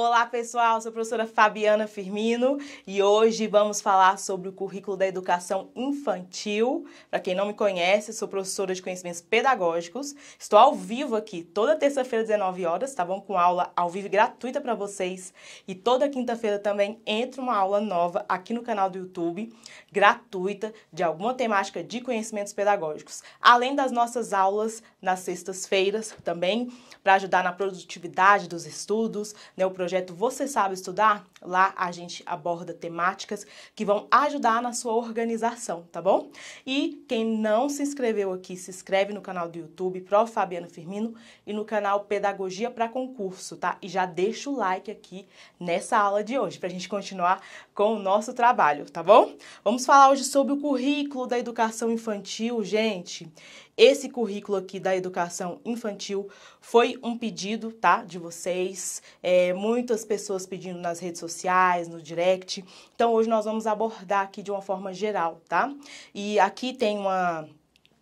Olá pessoal, sou a professora Fabiana Firmino e hoje vamos falar sobre o currículo da educação infantil. Para quem não me conhece, sou professora de conhecimentos pedagógicos. Estou ao vivo aqui toda terça-feira, 19 horas, tá bom? Com aula ao vivo gratuita para vocês. E toda quinta-feira também entra uma aula nova aqui no canal do YouTube, gratuita, de alguma temática de conhecimentos pedagógicos. Além das nossas aulas nas sextas-feiras também, para ajudar na produtividade dos estudos, né? O projeto Você Sabe Estudar, Lá a gente aborda temáticas que vão ajudar na sua organização, tá bom? E quem não se inscreveu aqui, se inscreve no canal do YouTube Prof. Fabiano Firmino e no canal Pedagogia para Concurso, tá? E já deixa o like aqui nessa aula de hoje para a gente continuar com o nosso trabalho, tá bom? Vamos falar hoje sobre o currículo da educação infantil, gente. Esse currículo aqui da educação infantil foi um pedido, tá, de vocês, é, muitas pessoas pedindo nas redes sociais sociais, no direct. Então hoje nós vamos abordar aqui de uma forma geral, tá? E aqui tem uma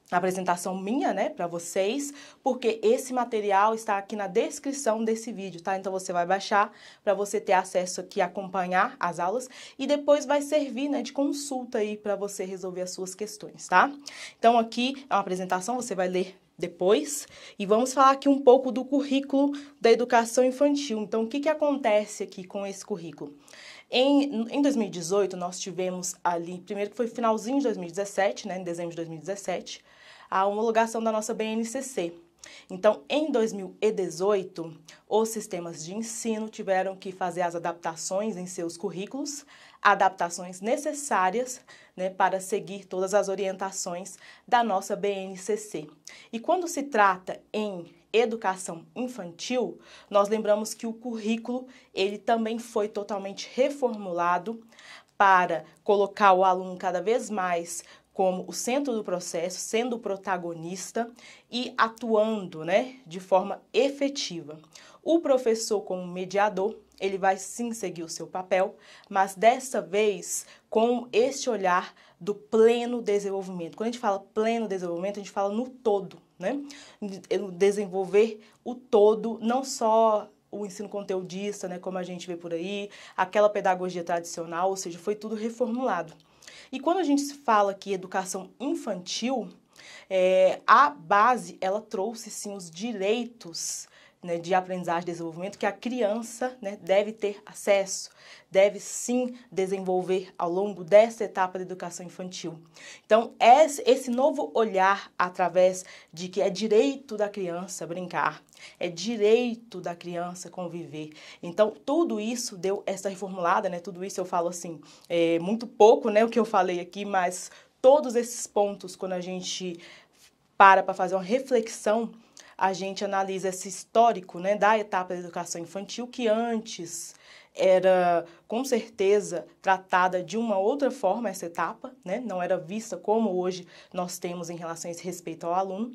apresentação minha, né, para vocês, porque esse material está aqui na descrição desse vídeo, tá? Então você vai baixar para você ter acesso aqui acompanhar as aulas e depois vai servir, né, de consulta aí para você resolver as suas questões, tá? Então aqui é uma apresentação, você vai ler depois e vamos falar aqui um pouco do currículo da educação infantil. Então, o que, que acontece aqui com esse currículo? Em, em 2018, nós tivemos ali, primeiro que foi finalzinho de 2017, né, em dezembro de 2017, a homologação da nossa BNCC. Então, em 2018, os sistemas de ensino tiveram que fazer as adaptações em seus currículos adaptações necessárias né, para seguir todas as orientações da nossa BNCC. E quando se trata em educação infantil, nós lembramos que o currículo ele também foi totalmente reformulado para colocar o aluno cada vez mais como o centro do processo, sendo o protagonista e atuando né, de forma efetiva. O professor como mediador ele vai sim seguir o seu papel, mas dessa vez com este olhar do pleno desenvolvimento. Quando a gente fala pleno desenvolvimento, a gente fala no todo, né? Desenvolver o todo, não só o ensino conteudista, né, como a gente vê por aí, aquela pedagogia tradicional, ou seja, foi tudo reformulado. E quando a gente fala que educação infantil, é, a base ela trouxe sim os direitos né, de aprendizagem e desenvolvimento que a criança né, deve ter acesso, deve sim desenvolver ao longo dessa etapa da educação infantil. Então, esse novo olhar através de que é direito da criança brincar, é direito da criança conviver. Então, tudo isso deu essa reformulada, né? Tudo isso eu falo assim, é, muito pouco, né? O que eu falei aqui, mas todos esses pontos, quando a gente para para fazer uma reflexão a gente analisa esse histórico né, da etapa da educação infantil, que antes era com certeza tratada de uma outra forma essa etapa, né? não era vista como hoje nós temos em relação a esse respeito ao aluno.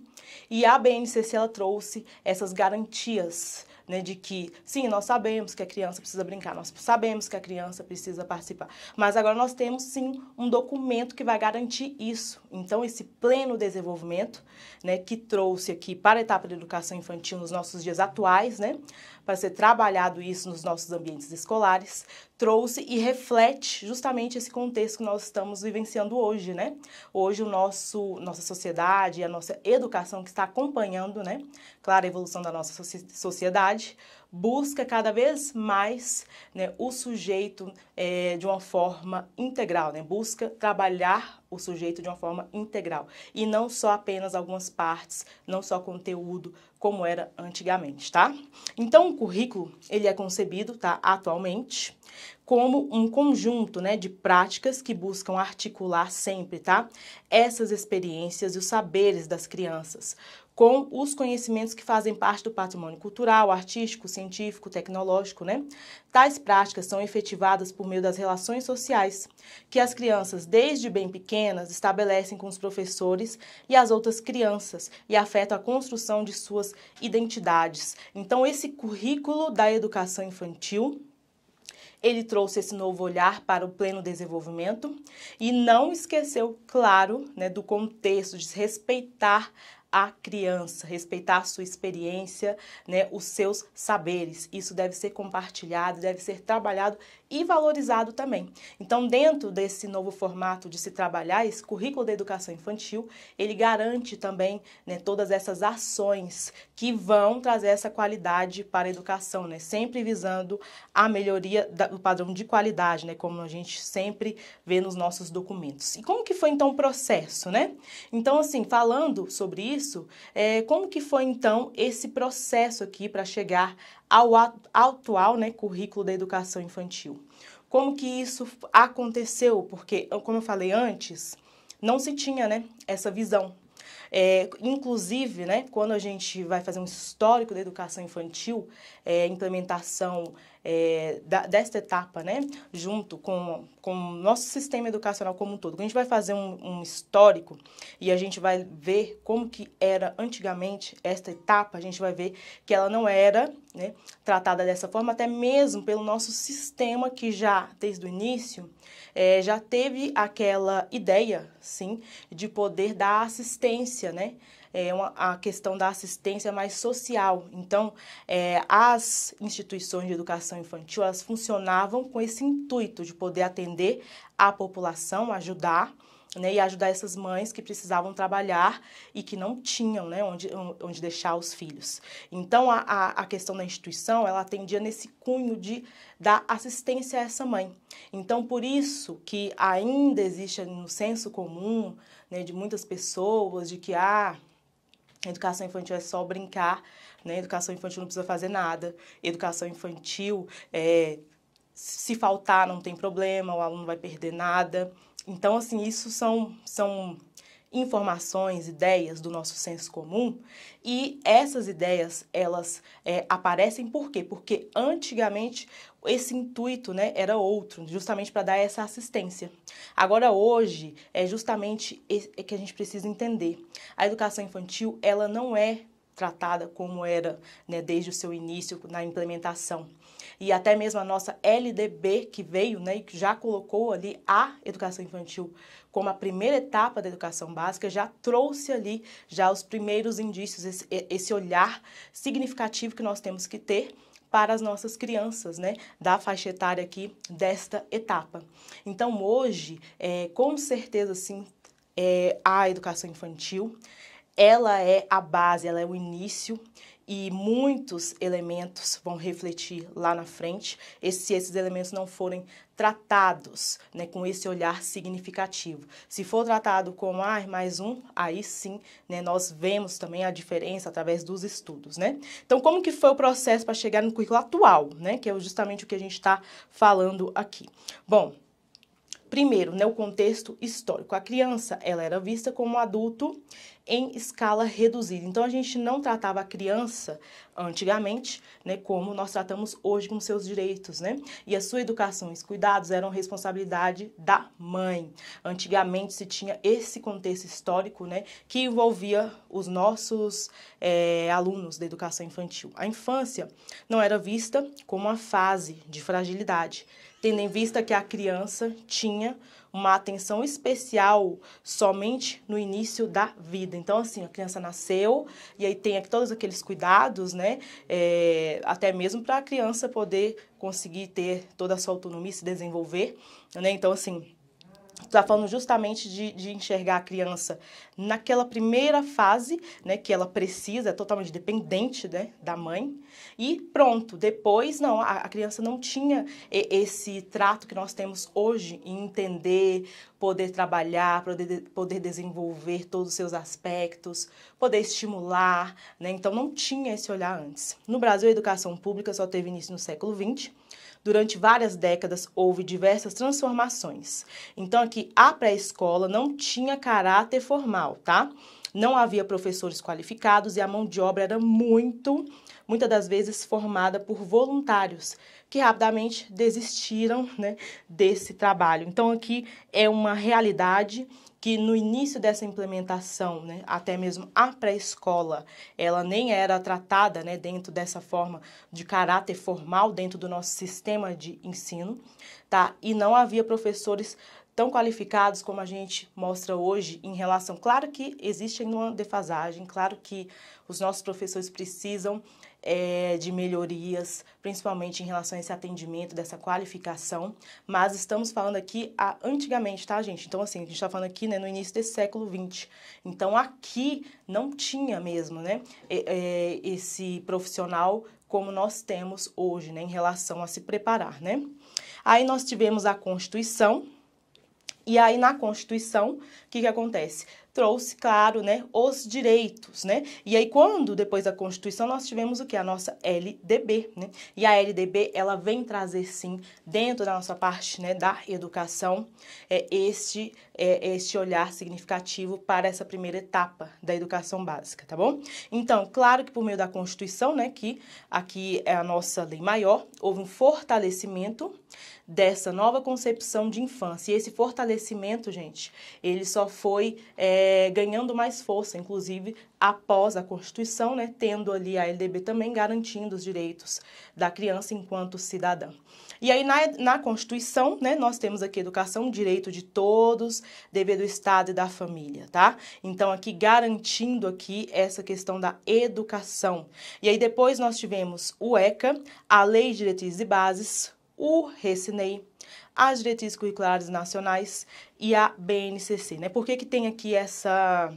E a BNCC ela trouxe essas garantias né, de que, sim, nós sabemos que a criança precisa brincar, nós sabemos que a criança precisa participar, mas agora nós temos, sim, um documento que vai garantir isso. Então, esse pleno desenvolvimento, né, que trouxe aqui para a etapa da educação infantil nos nossos dias atuais, né, para ser trabalhado isso nos nossos ambientes escolares, trouxe e reflete justamente esse contexto que nós estamos vivenciando hoje, né? Hoje o nosso nossa sociedade, a nossa educação que está acompanhando, né? Claro, a evolução da nossa sociedade busca cada vez mais né, o sujeito é, de uma forma integral, né? Busca trabalhar o sujeito de uma forma integral e não só apenas algumas partes, não só conteúdo, como era antigamente, tá? Então, o currículo, ele é concebido, tá, atualmente, como um conjunto, né, de práticas que buscam articular sempre, tá, essas experiências e os saberes das crianças, com os conhecimentos que fazem parte do patrimônio cultural, artístico, científico, tecnológico, né? Tais práticas são efetivadas por meio das relações sociais, que as crianças, desde bem pequenas, estabelecem com os professores e as outras crianças e afetam a construção de suas identidades. Então, esse currículo da educação infantil ele trouxe esse novo olhar para o pleno desenvolvimento e não esqueceu, claro, né, do contexto de respeitar a criança, respeitar a sua experiência, né, os seus saberes. Isso deve ser compartilhado, deve ser trabalhado e valorizado também. Então, dentro desse novo formato de se trabalhar, esse currículo da educação infantil, ele garante também né, todas essas ações que vão trazer essa qualidade para a educação, né, sempre visando a melhoria do padrão de qualidade, né, como a gente sempre vê nos nossos documentos. E como que foi então o processo, né? Então, assim, falando sobre isso, isso, é, como que foi então esse processo aqui para chegar ao atual né, currículo da educação infantil? Como que isso aconteceu? Porque, ah, como eu falei antes, não se tinha né, essa visão. É, inclusive, né, quando a gente vai fazer um histórico da educação infantil, é, implementação é, da, desta etapa, né, junto com, com o nosso sistema educacional como um todo. A gente vai fazer um, um histórico e a gente vai ver como que era antigamente esta etapa, a gente vai ver que ela não era né, tratada dessa forma, até mesmo pelo nosso sistema que já, desde o início, é, já teve aquela ideia, sim, de poder dar assistência, né, é, uma, a questão da assistência mais social. Então, é, as instituições de educação infantil elas funcionavam com esse intuito de poder atender a população, ajudar. Né, e ajudar essas mães que precisavam trabalhar e que não tinham né, onde, onde deixar os filhos. Então, a, a questão da instituição, ela atendia nesse cunho de dar assistência a essa mãe. Então, por isso que ainda existe no senso comum né, de muitas pessoas de que, ah, Educação infantil é só brincar, né? Educação infantil não precisa fazer nada. Educação infantil é, se faltar não tem problema, o aluno não vai perder nada. Então assim isso são são informações, ideias do nosso senso comum e essas ideias elas é, aparecem por quê? Porque antigamente esse intuito né, era outro, justamente para dar essa assistência. Agora hoje é justamente é que a gente precisa entender. A educação infantil ela não é tratada como era né, desde o seu início na implementação. E até mesmo a nossa LDB que veio né, e que já colocou ali a educação infantil como a primeira etapa da educação básica, já trouxe ali já os primeiros indícios, esse, esse olhar significativo que nós temos que ter para as nossas crianças, né, da faixa etária aqui desta etapa. Então, hoje, é, com certeza, sim, é, a educação infantil, ela é a base, ela é o início e muitos elementos vão refletir lá na frente, e se esses elementos não forem tratados né, com esse olhar significativo. Se for tratado como ah, mais um, aí sim né, nós vemos também a diferença através dos estudos. Né? Então, como que foi o processo para chegar no currículo atual, né, que é justamente o que a gente está falando aqui? Bom, Primeiro, né, o contexto histórico. A criança, ela era vista como adulto em escala reduzida. Então, a gente não tratava a criança antigamente, né, como nós tratamos hoje com seus direitos, né? E a sua educação e os cuidados eram responsabilidade da mãe. Antigamente se tinha esse contexto histórico, né, que envolvia os nossos é, alunos da educação infantil. A infância não era vista como uma fase de fragilidade, tendo em vista que a criança tinha uma atenção especial somente no início da vida. Então, assim, a criança nasceu e aí tem aqui todos aqueles cuidados, né? É, até mesmo para a criança poder conseguir ter toda a sua autonomia, se desenvolver, né? Então, assim, está falando justamente de, de, enxergar a criança naquela primeira fase, né, que ela precisa, é totalmente dependente né, da mãe, e pronto, depois não, a, a criança não tinha esse trato que nós temos hoje em entender, poder trabalhar, poder, poder desenvolver todos os seus aspectos, poder estimular, né, então não tinha esse olhar antes. No Brasil, a educação pública só teve início no século XX, durante várias décadas houve diversas transformações. Então, aqui a pré-escola não tinha caráter formal, tá? Não havia professores qualificados e a mão de obra era muito, muitas das vezes formada por voluntários que rapidamente desistiram né, desse trabalho. Então, aqui é uma realidade que no início dessa implementação, né, até mesmo a pré-escola, ela nem era tratada né, dentro dessa forma de caráter formal dentro do nosso sistema de ensino, tá? E não havia professores tão qualificados como a gente mostra hoje em relação, claro que existe uma defasagem, claro que os nossos professores precisam é, de melhorias, principalmente em relação a esse atendimento, dessa qualificação, mas estamos falando aqui a, antigamente, tá, gente? Então, assim, a gente está falando aqui né, no início desse século XX. Então, aqui não tinha mesmo né, esse profissional como nós temos hoje, né, em relação a se preparar, né? Aí nós tivemos a Constituição, e aí na Constituição, o que, que acontece? Trouxe, claro, né, os direitos, né? E aí quando depois da Constituição nós tivemos o que a nossa LDB, né? E a LDB ela vem trazer sim dentro da nossa parte, né, da educação, é este é, este olhar significativo para essa primeira etapa da educação básica, tá bom? Então, claro que por meio da Constituição, né, que aqui é a nossa lei maior, houve um fortalecimento dessa nova concepção de infância. E esse fortalecimento, gente, ele só foi é, ganhando mais força, inclusive após a Constituição, né, tendo ali a LDB também garantindo os direitos da criança enquanto cidadã. E aí na, na Constituição, né, nós temos aqui educação, direito de todos, dever do Estado e da família, tá? Então aqui garantindo aqui essa questão da educação. E aí depois nós tivemos o ECA, a Lei de Diretrizes e Bases, o RECINEI, as diretrizes curriculares nacionais e a BNCC, né? Por que, que tem aqui essa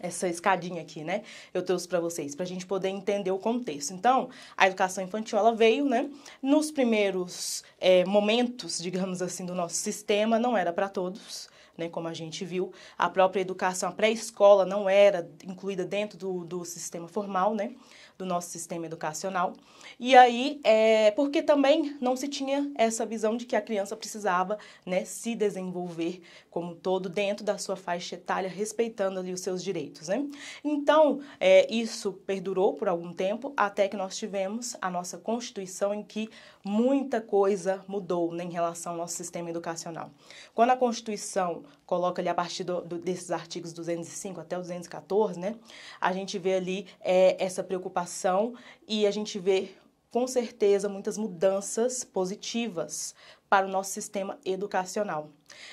essa escadinha aqui, né? Eu trouxe para vocês, para a gente poder entender o contexto. Então, a educação infantil, ela veio, né? Nos primeiros é, momentos, digamos assim, do nosso sistema, não era para todos, né? Como a gente viu, a própria educação, a pré-escola não era incluída dentro do, do sistema formal, né? do nosso sistema educacional. E aí, é, porque também não se tinha essa visão de que a criança precisava né, se desenvolver como um todo dentro da sua faixa etária, respeitando ali os seus direitos. Né? Então, é, isso perdurou por algum tempo, até que nós tivemos a nossa Constituição, em que muita coisa mudou né, em relação ao nosso sistema educacional. Quando a Constituição coloca ali a partir do, do, desses artigos 205 até 214, né, a gente vê ali é, essa preocupação educação e a gente vê com certeza muitas mudanças positivas para o nosso sistema educacional.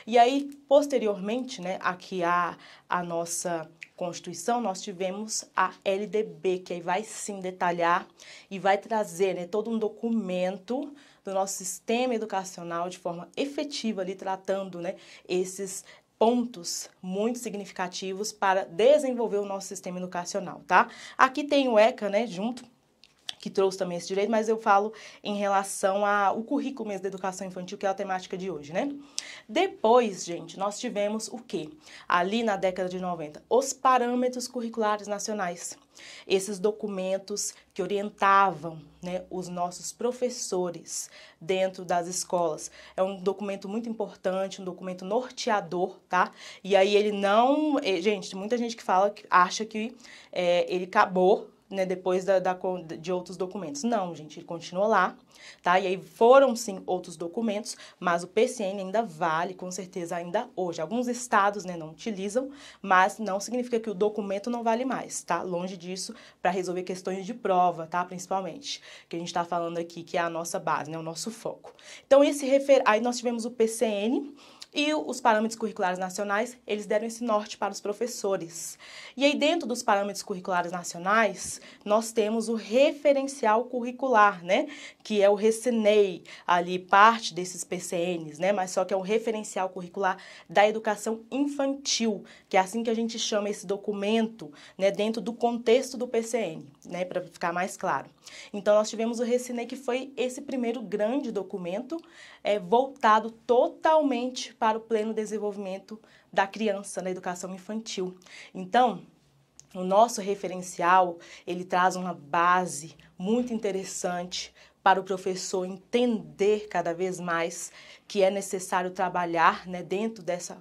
E aí, posteriormente, né, aqui a, a nossa Constituição, nós tivemos a LDB, que aí vai sim detalhar e vai trazer né, todo um documento do nosso sistema educacional de forma efetiva, ali tratando né, esses pontos muito significativos para desenvolver o nosso sistema educacional, tá? Aqui tem o ECA, né, junto, que trouxe também esse direito, mas eu falo em relação ao currículo mesmo da educação infantil, que é a temática de hoje, né? Depois, gente, nós tivemos o quê? Ali na década de 90, os parâmetros curriculares nacionais. Esses documentos que orientavam né, os nossos professores dentro das escolas. É um documento muito importante, um documento norteador, tá? E aí ele não. Eh, gente, muita gente que fala, que acha que é, ele acabou né, depois da, da, de outros documentos. Não, gente, ele continua lá, tá? E aí foram, sim, outros documentos, mas o PCN ainda vale, com certeza, ainda hoje. Alguns estados, né, não utilizam, mas não significa que o documento não vale mais, tá? Longe disso, para resolver questões de prova, tá? Principalmente, que a gente está falando aqui, que é a nossa base, né, o nosso foco. Então, esse refer... aí nós tivemos o PCN, e os parâmetros curriculares nacionais, eles deram esse norte para os professores. E aí dentro dos parâmetros curriculares nacionais, nós temos o referencial curricular, né, que é o RECENEI, ali parte desses PCNs, né, mas só que é o referencial curricular da educação infantil, que é assim que a gente chama esse documento, né, dentro do contexto do PCN, né, para ficar mais claro. Então nós tivemos o RECENEI que foi esse primeiro grande documento é voltado totalmente para para o pleno desenvolvimento da criança na educação infantil. Então, o nosso referencial, ele traz uma base muito interessante para o professor entender cada vez mais que é necessário trabalhar né, dentro dessa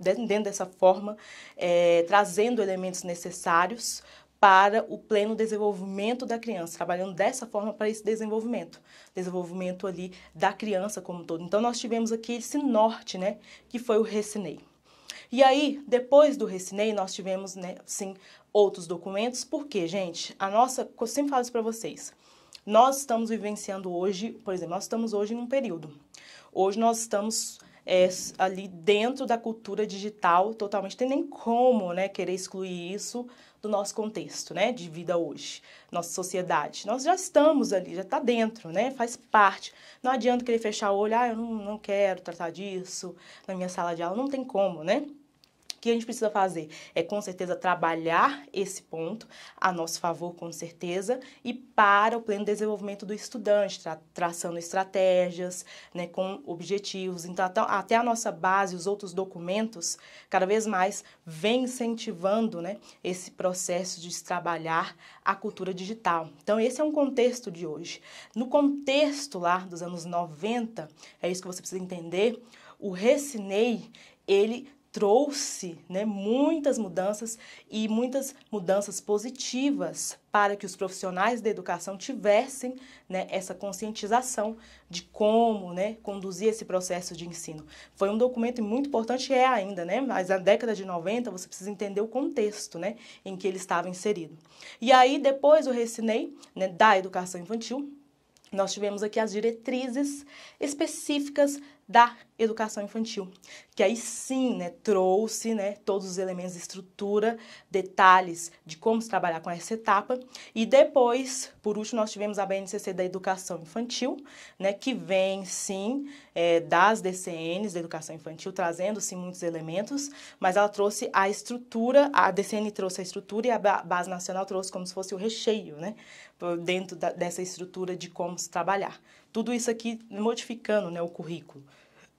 dentro dessa forma, é, trazendo elementos necessários para o pleno desenvolvimento da criança, trabalhando dessa forma para esse desenvolvimento, desenvolvimento ali da criança como um todo. Então nós tivemos aqui esse norte, né, que foi o Recinei. E aí, depois do Recinei, nós tivemos, né, sim, outros documentos, porque, gente, a nossa, eu sempre falo isso para vocês, nós estamos vivenciando hoje, por exemplo, nós estamos hoje em um período, hoje nós estamos é, ali dentro da cultura digital totalmente, tem nem como, né, querer excluir isso do nosso contexto, né, de vida hoje, nossa sociedade. Nós já estamos ali, já está dentro, né, faz parte. Não adianta querer fechar o olho, ah, eu não, não quero tratar disso na minha sala de aula, não tem como, né? que a gente precisa fazer é, com certeza, trabalhar esse ponto a nosso favor, com certeza, e para o pleno desenvolvimento do estudante, tra traçando estratégias, né, com objetivos. Então, até a nossa base, os outros documentos, cada vez mais vem incentivando né, esse processo de trabalhar a cultura digital. Então, esse é um contexto de hoje. No contexto lá dos anos 90, é isso que você precisa entender, o Recinei, ele trouxe né, muitas mudanças e muitas mudanças positivas para que os profissionais da educação tivessem né, essa conscientização de como né, conduzir esse processo de ensino. Foi um documento muito importante, é ainda, né, mas na década de 90 você precisa entender o contexto né, em que ele estava inserido. E aí, depois, eu Recinei, né, da educação infantil, nós tivemos aqui as diretrizes específicas da educação infantil, que aí sim, né, trouxe, né, todos os elementos de estrutura, detalhes de como se trabalhar com essa etapa, e depois, por último, nós tivemos a BNCC da Educação Infantil, né, que vem sim é, das DCNs da Educação Infantil, trazendo sim muitos elementos, mas ela trouxe a estrutura, a DCN trouxe a estrutura e a Base Nacional trouxe como se fosse o recheio, né, dentro da, dessa estrutura de como se trabalhar. Tudo isso aqui modificando né, o currículo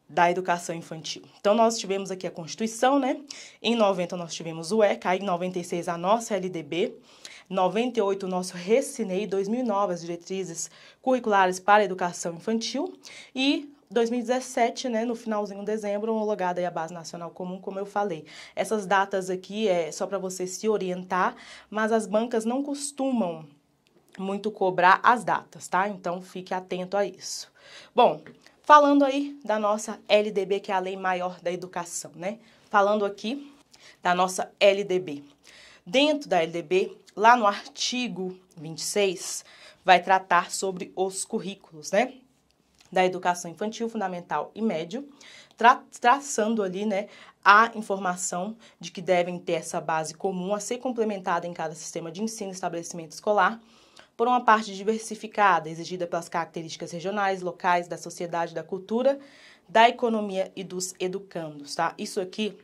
da educação infantil. Então, nós tivemos aqui a Constituição, né? Em 90, nós tivemos o ECA, em 96, a nossa LDB, 98, o nosso Recinei, 2009, as diretrizes curriculares para a educação infantil e 2017, né, no finalzinho de dezembro, homologada aí a Base Nacional Comum, como eu falei. Essas datas aqui é só para você se orientar, mas as bancas não costumam muito cobrar as datas, tá? Então fique atento a isso. Bom, falando aí da nossa LDB, que é a Lei Maior da Educação, né? Falando aqui da nossa LDB. Dentro da LDB, lá no artigo 26, vai tratar sobre os currículos, né? Da educação infantil, fundamental e médio, tra traçando ali, né, a informação de que devem ter essa base comum a ser complementada em cada sistema de ensino estabelecimento escolar por uma parte diversificada, exigida pelas características regionais, locais, da sociedade, da cultura, da economia e dos educandos, tá? Isso aqui,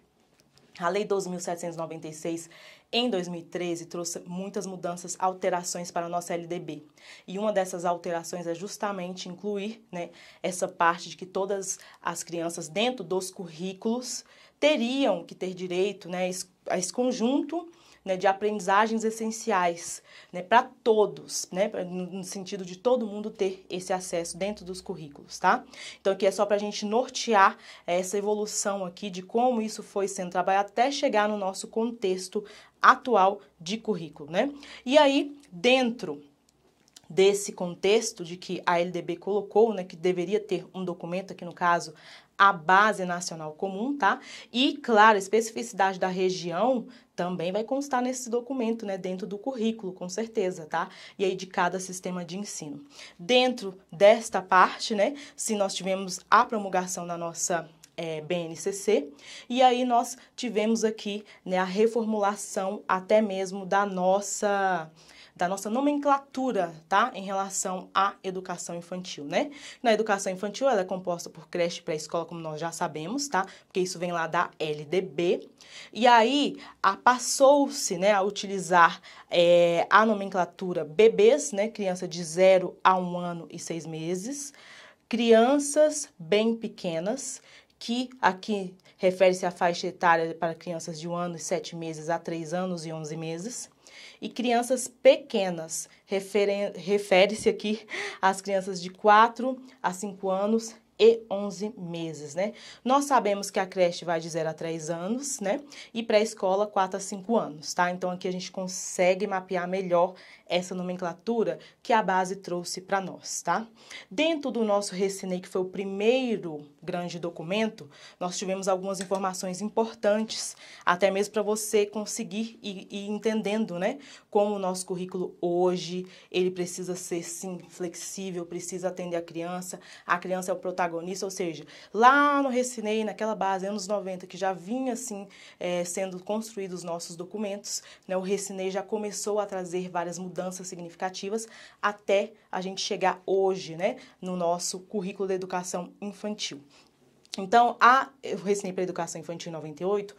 a Lei 12.796, em 2013, trouxe muitas mudanças, alterações para a nossa LDB. E uma dessas alterações é justamente incluir né, essa parte de que todas as crianças, dentro dos currículos, teriam que ter direito né, a esse conjunto né, de aprendizagens essenciais né, para todos, né, no sentido de todo mundo ter esse acesso dentro dos currículos, tá? Então aqui é só para a gente nortear essa evolução aqui de como isso foi sendo trabalhado até chegar no nosso contexto atual de currículo, né? E aí, dentro desse contexto de que a LDB colocou, né, que deveria ter um documento aqui no caso a base nacional comum, tá? E claro, especificidade da região, também vai constar nesse documento, né, dentro do currículo, com certeza, tá? E aí de cada sistema de ensino. Dentro desta parte, né, se nós tivemos a promulgação da nossa é, BNCC, e aí nós tivemos aqui né, a reformulação até mesmo da nossa da nossa nomenclatura, tá? Em relação à educação infantil, né? Na educação infantil, ela é composta por creche e pré-escola, como nós já sabemos, tá? Porque isso vem lá da LDB. E aí, passou-se, né, a utilizar é, a nomenclatura bebês, né? Criança de 0 a 1 um ano e 6 meses. Crianças bem pequenas, que aqui refere-se à faixa etária para crianças de 1 ano e 7 meses a 3 anos e 11 meses e crianças pequenas. Refere-se aqui às crianças de 4 a 5 anos e 11 meses, né? Nós sabemos que a creche vai de 0 a 3 anos, né? E pré-escola 4 a 5 anos, tá? Então aqui a gente consegue mapear melhor essa nomenclatura que a base trouxe para nós, tá? Dentro do nosso Recinei, que foi o primeiro grande documento, nós tivemos algumas informações importantes, até mesmo para você conseguir ir, ir entendendo, né? Como o nosso currículo hoje, ele precisa ser, sim, flexível, precisa atender a criança, a criança é o protagonista protagonista, ou seja, lá no Recinei, naquela base, anos 90, que já vinha assim é, sendo construídos os nossos documentos, né, o Recinei já começou a trazer várias mudanças significativas até a gente chegar hoje né, no nosso currículo da educação infantil. Então, a, o Recinei para a Educação Infantil 98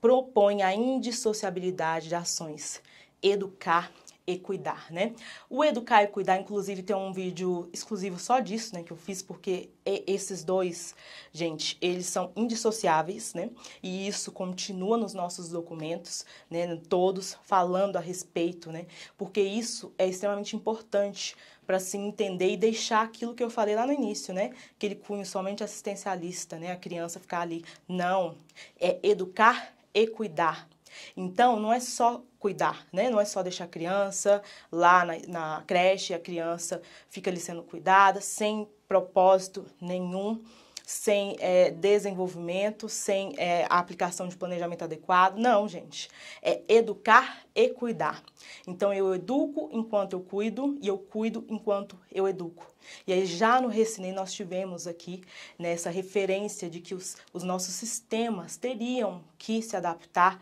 propõe a indissociabilidade de ações educar, e cuidar, né? O educar e cuidar, inclusive, tem um vídeo exclusivo só disso, né? Que eu fiz porque esses dois, gente, eles são indissociáveis, né? E isso continua nos nossos documentos, né? Todos falando a respeito, né? Porque isso é extremamente importante para se entender e deixar aquilo que eu falei lá no início, né? Aquele cunho somente assistencialista, né? A criança ficar ali. Não, é educar e cuidar então, não é só cuidar, né? Não é só deixar a criança lá na, na creche, a criança fica ali sendo cuidada, sem propósito nenhum sem é, desenvolvimento, sem é, a aplicação de planejamento adequado. Não, gente. É educar e cuidar. Então, eu educo enquanto eu cuido e eu cuido enquanto eu educo. E aí, já no Recinei, nós tivemos aqui nessa né, referência de que os, os nossos sistemas teriam que se adaptar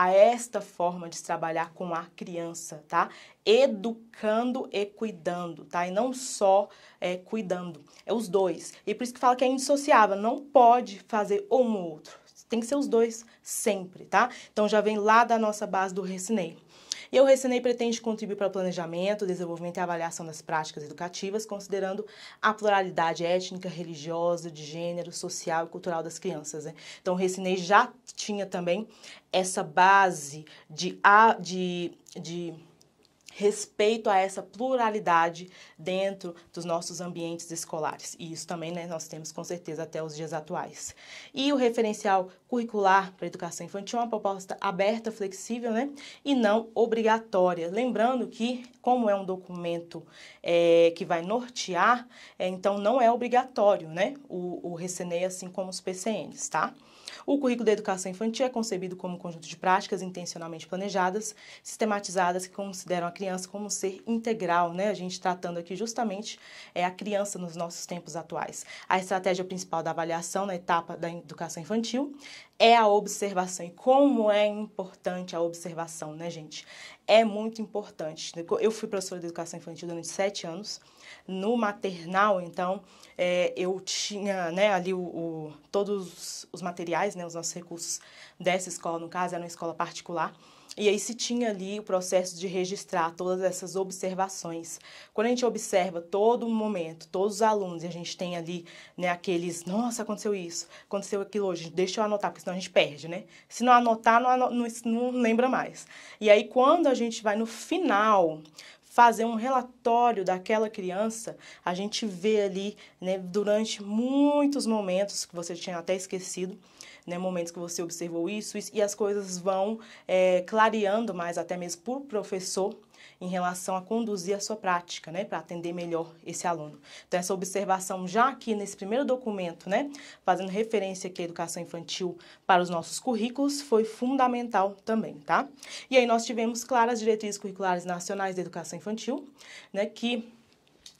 a esta forma de trabalhar com a criança, tá? Educando e cuidando, tá? E não só é, cuidando, é os dois. E por isso que fala que é indissociável, não pode fazer um ou outro. Tem que ser os dois sempre, tá? Então já vem lá da nossa base do Recinei. E o Recinei pretende contribuir para o planejamento, desenvolvimento e avaliação das práticas educativas, considerando a pluralidade étnica, religiosa, de gênero, social e cultural das crianças. Né? Então, o Recinei já tinha também essa base de, de, de respeito a essa pluralidade dentro dos nossos ambientes escolares. E isso também né, nós temos com certeza até os dias atuais. E o referencial curricular para a educação infantil é uma proposta aberta, flexível né, e não obrigatória. Lembrando que, como é um documento é, que vai nortear, é, então não é obrigatório né, o, o assim como os PCNs, tá? O currículo da educação infantil é concebido como um conjunto de práticas intencionalmente planejadas, sistematizadas, que consideram a criança como um ser integral, né? A gente tratando aqui justamente é, a criança nos nossos tempos atuais. A estratégia principal da avaliação na etapa da educação infantil é a observação. E como é importante a observação, né, gente? É muito importante. Eu fui professora de educação infantil durante sete anos. No maternal, então, é, eu tinha né, ali o, o, todos os materiais, né, os nossos recursos dessa escola, no caso, era uma escola particular. E aí se tinha ali o processo de registrar todas essas observações. Quando a gente observa todo momento, todos os alunos, e a gente tem ali né, aqueles, nossa, aconteceu isso, aconteceu aquilo hoje, deixa eu anotar, porque senão a gente perde, né? Se não anotar, não, não, não lembra mais. E aí quando a gente vai no final, fazer um relatório daquela criança, a gente vê ali, né, durante muitos momentos que você tinha até esquecido, né, momentos que você observou isso, isso e as coisas vão é, clareando mais, até mesmo para o professor em relação a conduzir a sua prática, né, para atender melhor esse aluno. Então, essa observação já aqui nesse primeiro documento, né, fazendo referência aqui à educação infantil para os nossos currículos, foi fundamental também, tá? E aí nós tivemos claras diretrizes curriculares nacionais da educação infantil, né, que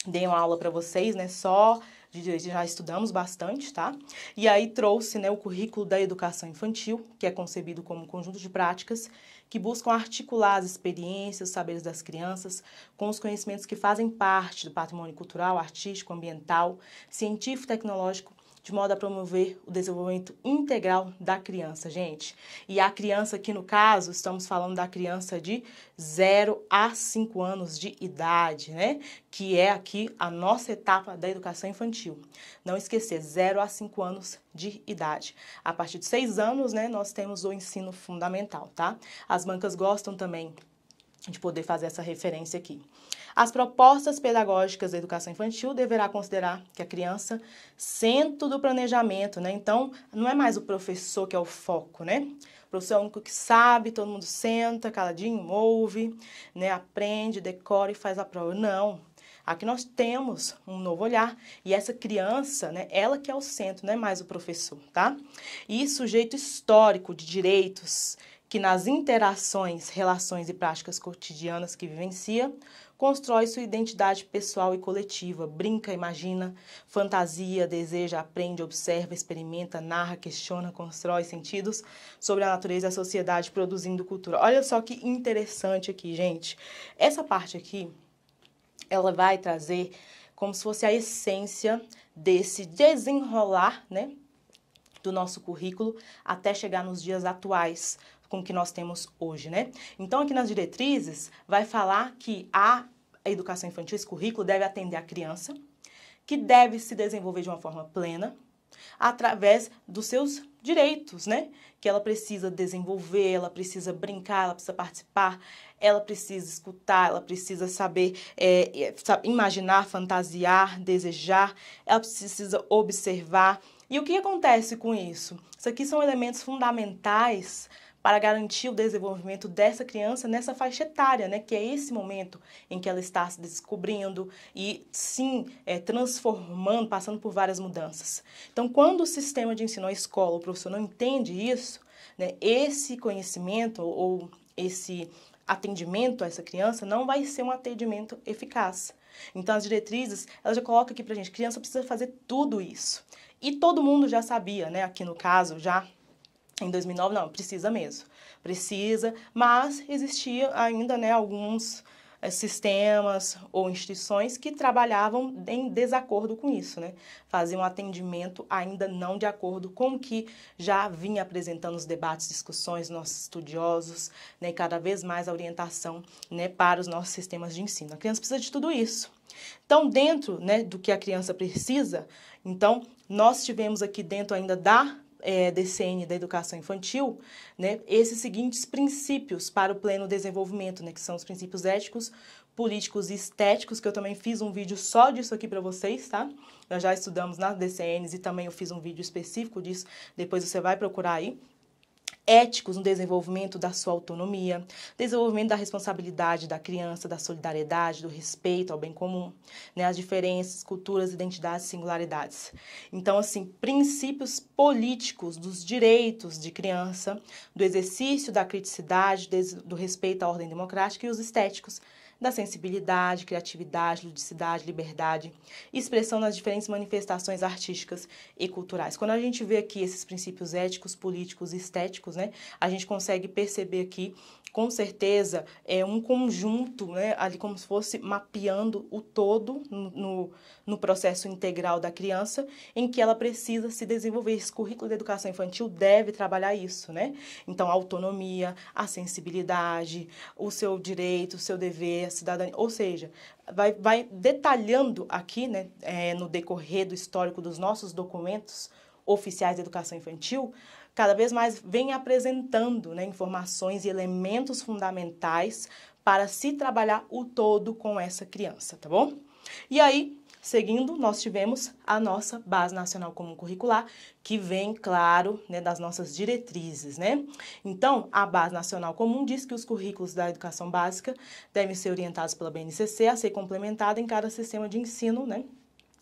dei uma aula para vocês, né, só de direito já estudamos bastante, tá? E aí trouxe, né, o currículo da educação infantil, que é concebido como um conjunto de práticas que buscam articular as experiências, os saberes das crianças com os conhecimentos que fazem parte do patrimônio cultural, artístico, ambiental, científico e tecnológico de modo a promover o desenvolvimento integral da criança, gente. E a criança aqui no caso, estamos falando da criança de 0 a 5 anos de idade, né? Que é aqui a nossa etapa da educação infantil. Não esquecer, 0 a 5 anos de idade. A partir de 6 anos, né, nós temos o ensino fundamental, tá? As bancas gostam também de poder fazer essa referência aqui. As propostas pedagógicas da educação infantil deverá considerar que a criança, centro do planejamento, né? Então, não é mais o professor que é o foco, né? O professor é o único que sabe, todo mundo senta, caladinho, ouve, né? Aprende, decora e faz a prova. Não, Aqui nós temos um novo olhar e essa criança, né, ela que é o centro, não é mais o professor, tá? E sujeito histórico de direitos que nas interações, relações e práticas cotidianas que vivencia, constrói sua identidade pessoal e coletiva, brinca, imagina, fantasia, deseja, aprende, observa, experimenta, narra, questiona, constrói sentidos sobre a natureza e a sociedade, produzindo cultura. Olha só que interessante aqui, gente. Essa parte aqui ela vai trazer como se fosse a essência desse desenrolar, né, do nosso currículo até chegar nos dias atuais com o que nós temos hoje, né? Então aqui nas diretrizes vai falar que a educação infantil, esse currículo deve atender a criança, que deve se desenvolver de uma forma plena através dos seus direitos, né? Que ela precisa desenvolver, ela precisa brincar, ela precisa participar, ela precisa escutar, ela precisa saber é, é imaginar, fantasiar, desejar, ela precisa observar. E o que acontece com isso? Isso aqui são elementos fundamentais para garantir o desenvolvimento dessa criança nessa faixa etária, né, que é esse momento em que ela está se descobrindo e sim é, transformando, passando por várias mudanças. Então, quando o sistema de ensino, a escola, o professor não entende isso, né, esse conhecimento ou esse atendimento a essa criança não vai ser um atendimento eficaz. Então, as diretrizes, elas já colocam aqui pra gente, criança precisa fazer tudo isso. E todo mundo já sabia, né? Aqui no caso, já em 2009, não, precisa mesmo. Precisa, mas existia ainda né, alguns eh, sistemas ou instituições que trabalhavam em desacordo com isso, né? Faziam atendimento ainda não de acordo com o que já vinha apresentando os debates, discussões, nossos estudiosos, né? Cada vez mais a orientação, né? Para os nossos sistemas de ensino. A criança precisa de tudo isso. Então, dentro né, do que a criança precisa, então, nós tivemos aqui dentro ainda da é, DCN da educação infantil, né, esses seguintes princípios para o pleno desenvolvimento, né, que são os princípios éticos, políticos e estéticos, que eu também fiz um vídeo só disso aqui para vocês, tá? Nós já estudamos nas DCNs e também eu fiz um vídeo específico disso, depois você vai procurar aí éticos no desenvolvimento da sua autonomia, desenvolvimento da responsabilidade da criança, da solidariedade, do respeito ao bem comum, né, as diferenças, culturas, identidades, singularidades. Então, assim, princípios políticos dos direitos de criança, do exercício da criticidade, do respeito à ordem democrática e os estéticos, da sensibilidade, criatividade, ludicidade, liberdade, expressão nas diferentes manifestações artísticas e culturais. Quando a gente vê aqui esses princípios éticos, políticos e estéticos, né, a gente consegue perceber aqui com certeza é um conjunto, né, ali como se fosse mapeando o todo no, no, processo integral da criança, em que ela precisa se desenvolver. Esse currículo de educação infantil deve trabalhar isso, né? Então, a autonomia, a sensibilidade, o seu direito, o seu dever, a cidadania, ou seja, vai, vai detalhando aqui, né, é, no decorrer do histórico dos nossos documentos oficiais de educação infantil, cada vez mais vem apresentando né, informações e elementos fundamentais para se trabalhar o todo com essa criança, tá bom? E aí, Seguindo, nós tivemos a nossa Base Nacional Comum Curricular, que vem, claro, né, das nossas diretrizes, né? Então, a Base Nacional Comum diz que os currículos da educação básica devem ser orientados pela BNCC a ser complementada em cada sistema de ensino, né?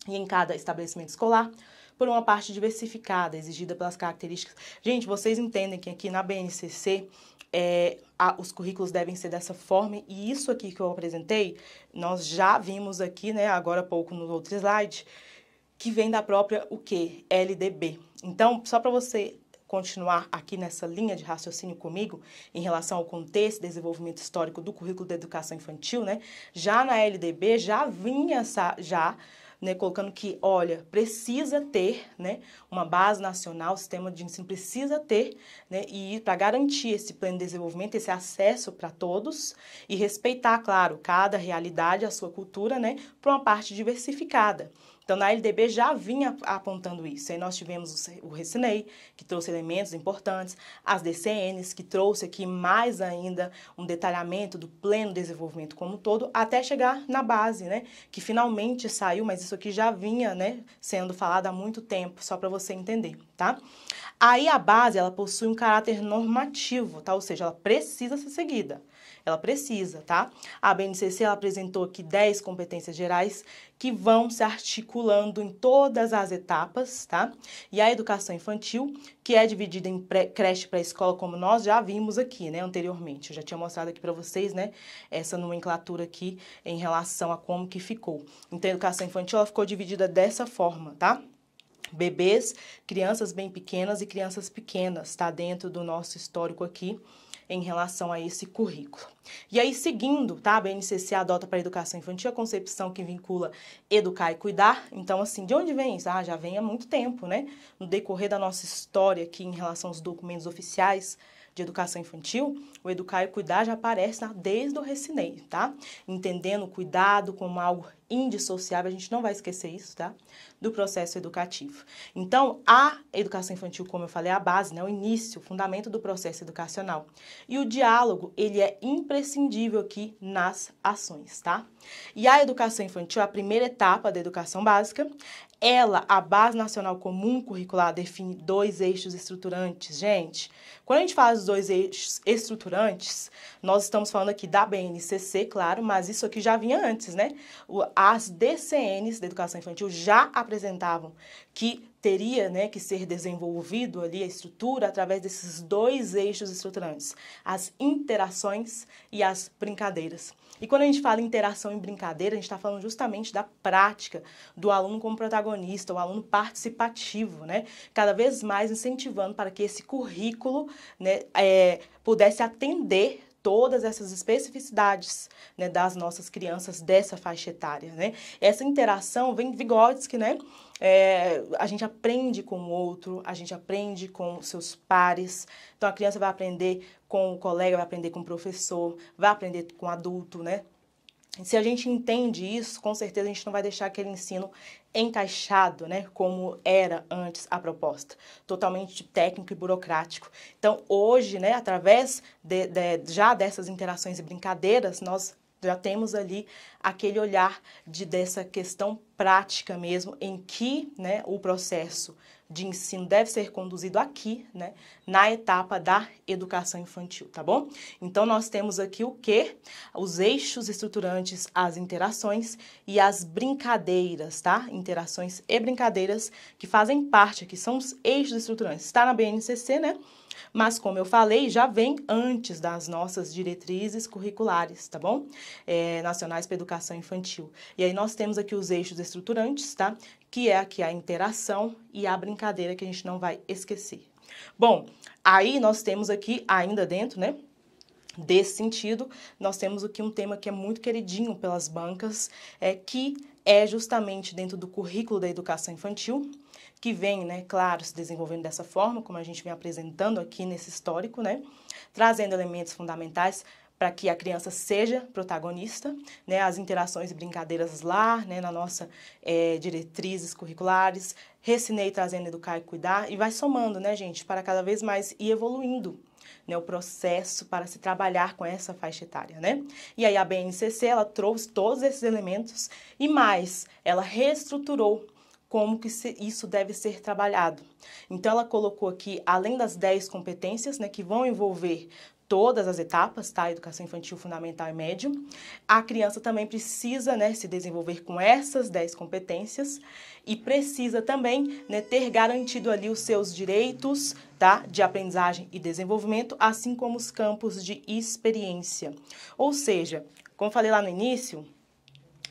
E em cada estabelecimento escolar, por uma parte diversificada, exigida pelas características. Gente, vocês entendem que aqui na BNCC é, a, os currículos devem ser dessa forma, e isso aqui que eu apresentei, nós já vimos aqui, né, agora há pouco no outro slide, que vem da própria o quê? LDB. Então, só para você continuar aqui nessa linha de raciocínio comigo em relação ao contexto e desenvolvimento histórico do currículo da educação infantil, né? Já na LDB já vinha já né, colocando que, olha, precisa ter né, uma base nacional, o sistema de ensino precisa ter, né, e para garantir esse pleno de desenvolvimento, esse acesso para todos, e respeitar, claro, cada realidade, a sua cultura, né, para uma parte diversificada. Então, na LDB já vinha apontando isso. Aí nós tivemos o Recinei, que trouxe elementos importantes, as DCNs, que trouxe aqui mais ainda um detalhamento do pleno desenvolvimento como um todo, até chegar na base, né? Que finalmente saiu, mas isso aqui já vinha, né, sendo falado há muito tempo, só para você entender, tá? Aí a base, ela possui um caráter normativo, tá? Ou seja, ela precisa ser seguida. Ela precisa, tá? A BNCC ela apresentou aqui 10 competências gerais que vão se articulando em todas as etapas, tá? E a educação infantil, que é dividida em pré, creche para escola como nós já vimos aqui, né, anteriormente. Eu já tinha mostrado aqui para vocês, né, essa nomenclatura aqui em relação a como que ficou. Então, a educação infantil ela ficou dividida dessa forma, tá? Bebês, crianças bem pequenas e crianças pequenas, tá dentro do nosso histórico aqui em relação a esse currículo. E aí, seguindo, tá? A BNCC adota para a educação infantil a concepção que vincula educar e cuidar. Então, assim, de onde vem isso? Ah, já vem há muito tempo, né? No decorrer da nossa história aqui em relação aos documentos oficiais de educação infantil, o educar e cuidar já aparece desde o recinei, tá? Entendendo o cuidado como algo indissociável, a gente não vai esquecer isso, tá? Do processo educativo. Então, a educação infantil, como eu falei, é a base, né? O início, o fundamento do processo educacional. E o diálogo, ele é imprescindível aqui nas ações, tá? E a educação infantil, a primeira etapa da educação básica, ela, a Base Nacional Comum Curricular, define dois eixos estruturantes, gente. Quando a gente fala dos dois eixos estruturantes, nós estamos falando aqui da BNCC, claro, mas isso aqui já vinha antes, né? As DCNs da educação infantil já apresentavam que teria né, que ser desenvolvido ali a estrutura através desses dois eixos estruturantes, as interações e as brincadeiras. E quando a gente fala interação e brincadeira, a gente está falando justamente da prática do aluno como protagonista, o aluno participativo, né? Cada vez mais incentivando para que esse currículo né, é, pudesse atender todas essas especificidades né, das nossas crianças dessa faixa etária. Né? Essa interação vem de Vygotsky, né? É, a gente aprende com o outro, a gente aprende com seus pares. Então a criança vai aprender com o colega, vai aprender com o professor, vai aprender com o adulto, né? se a gente entende isso, com certeza a gente não vai deixar aquele ensino encaixado, né, como era antes a proposta, totalmente técnico e burocrático. Então, hoje, né, através de, de, já dessas interações e brincadeiras, nós já temos ali aquele olhar de dessa questão prática mesmo, em que né, o processo de ensino deve ser conduzido aqui, né, na etapa da educação infantil, tá bom? Então nós temos aqui o que? Os eixos estruturantes, as interações e as brincadeiras, tá? Interações e brincadeiras que fazem parte aqui, são os eixos estruturantes. Está na BNCC, né? mas como eu falei, já vem antes das nossas diretrizes curriculares, tá bom? É, nacionais para Educação Infantil. E aí nós temos aqui os eixos estruturantes, tá? Que é aqui a interação e a brincadeira que a gente não vai esquecer. Bom, aí nós temos aqui, ainda dentro, né? Desse sentido, nós temos aqui um tema que é muito queridinho pelas bancas, é que é justamente dentro do currículo da educação infantil, que vem, né, claro, se desenvolvendo dessa forma, como a gente vem apresentando aqui nesse histórico, né, trazendo elementos fundamentais para que a criança seja protagonista, né, as interações e brincadeiras lá, né, na nossa é, diretrizes curriculares, Recinei trazendo educar e cuidar, e vai somando, né, gente, para cada vez mais ir evoluindo né, o processo para se trabalhar com essa faixa etária, né? E aí a BNCC, ela trouxe todos esses elementos e mais, ela reestruturou como que isso deve ser trabalhado. Então ela colocou aqui, além das 10 competências, né, que vão envolver todas as etapas, tá? Educação infantil, fundamental e médio. A criança também precisa, né, se desenvolver com essas 10 competências e precisa também, né, ter garantido ali os seus direitos, tá? De aprendizagem e desenvolvimento, assim como os campos de experiência. Ou seja, como falei lá no início,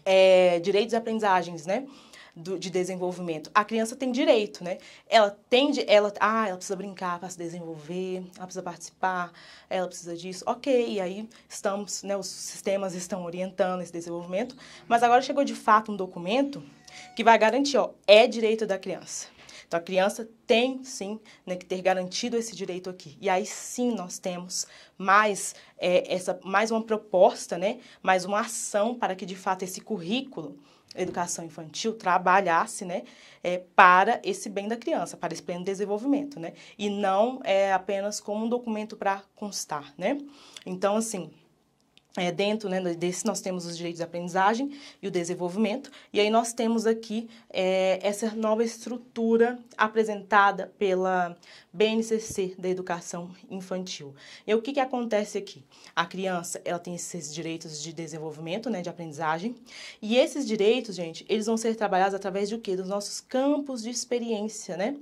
é, direitos e aprendizagens, né? do, de desenvolvimento. A criança tem direito, né? Ela tem, ela, ah, ela precisa brincar para se desenvolver, ela precisa participar, ela precisa disso. Ok, e aí estamos, né, os sistemas estão orientando esse desenvolvimento, mas agora chegou de fato um documento que vai garantir, ó, é direito da criança. Então, a criança tem, sim, né, que ter garantido esse direito aqui. E aí, sim, nós temos mais, é, essa, mais uma proposta, né, mais uma ação para que, de fato, esse currículo educação infantil trabalhasse, né, é, para esse bem da criança, para esse pleno desenvolvimento, né, e não é apenas como um documento para constar, né. Então, assim, é, dentro né, desse nós temos os direitos de aprendizagem e o desenvolvimento, e aí nós temos aqui é, essa nova estrutura apresentada pela BNCC da Educação Infantil. E o que, que acontece aqui? A criança ela tem esses direitos de desenvolvimento, né, de aprendizagem, e esses direitos, gente, eles vão ser trabalhados através do quê? Dos nossos campos de experiência, né?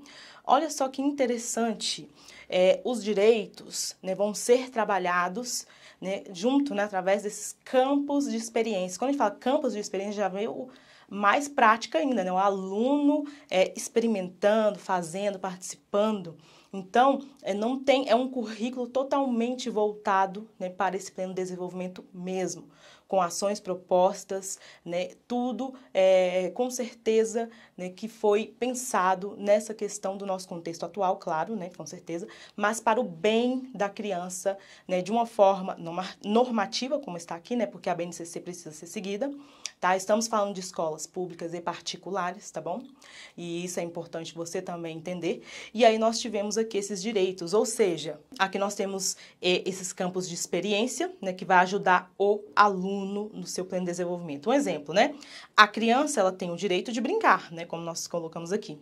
Olha só que interessante, é, os direitos né, vão ser trabalhados né, junto, né, através desses campos de experiência. Quando a gente fala campos de experiência, já veio mais prática ainda, né, o aluno é, experimentando, fazendo, participando. Então, é, não tem, é um currículo totalmente voltado né, para esse pleno desenvolvimento mesmo com ações propostas, né, tudo é, com certeza né, que foi pensado nessa questão do nosso contexto atual, claro, né, com certeza, mas para o bem da criança, né, de uma forma normativa, como está aqui, né, porque a BNCC precisa ser seguida, tá? Estamos falando de escolas públicas e particulares, tá bom? E isso é importante você também entender. E aí nós tivemos aqui esses direitos, ou seja, aqui nós temos é, esses campos de experiência, né, que vai ajudar o aluno no seu pleno desenvolvimento. Um exemplo, né? A criança, ela tem o direito de brincar, né, como nós colocamos aqui.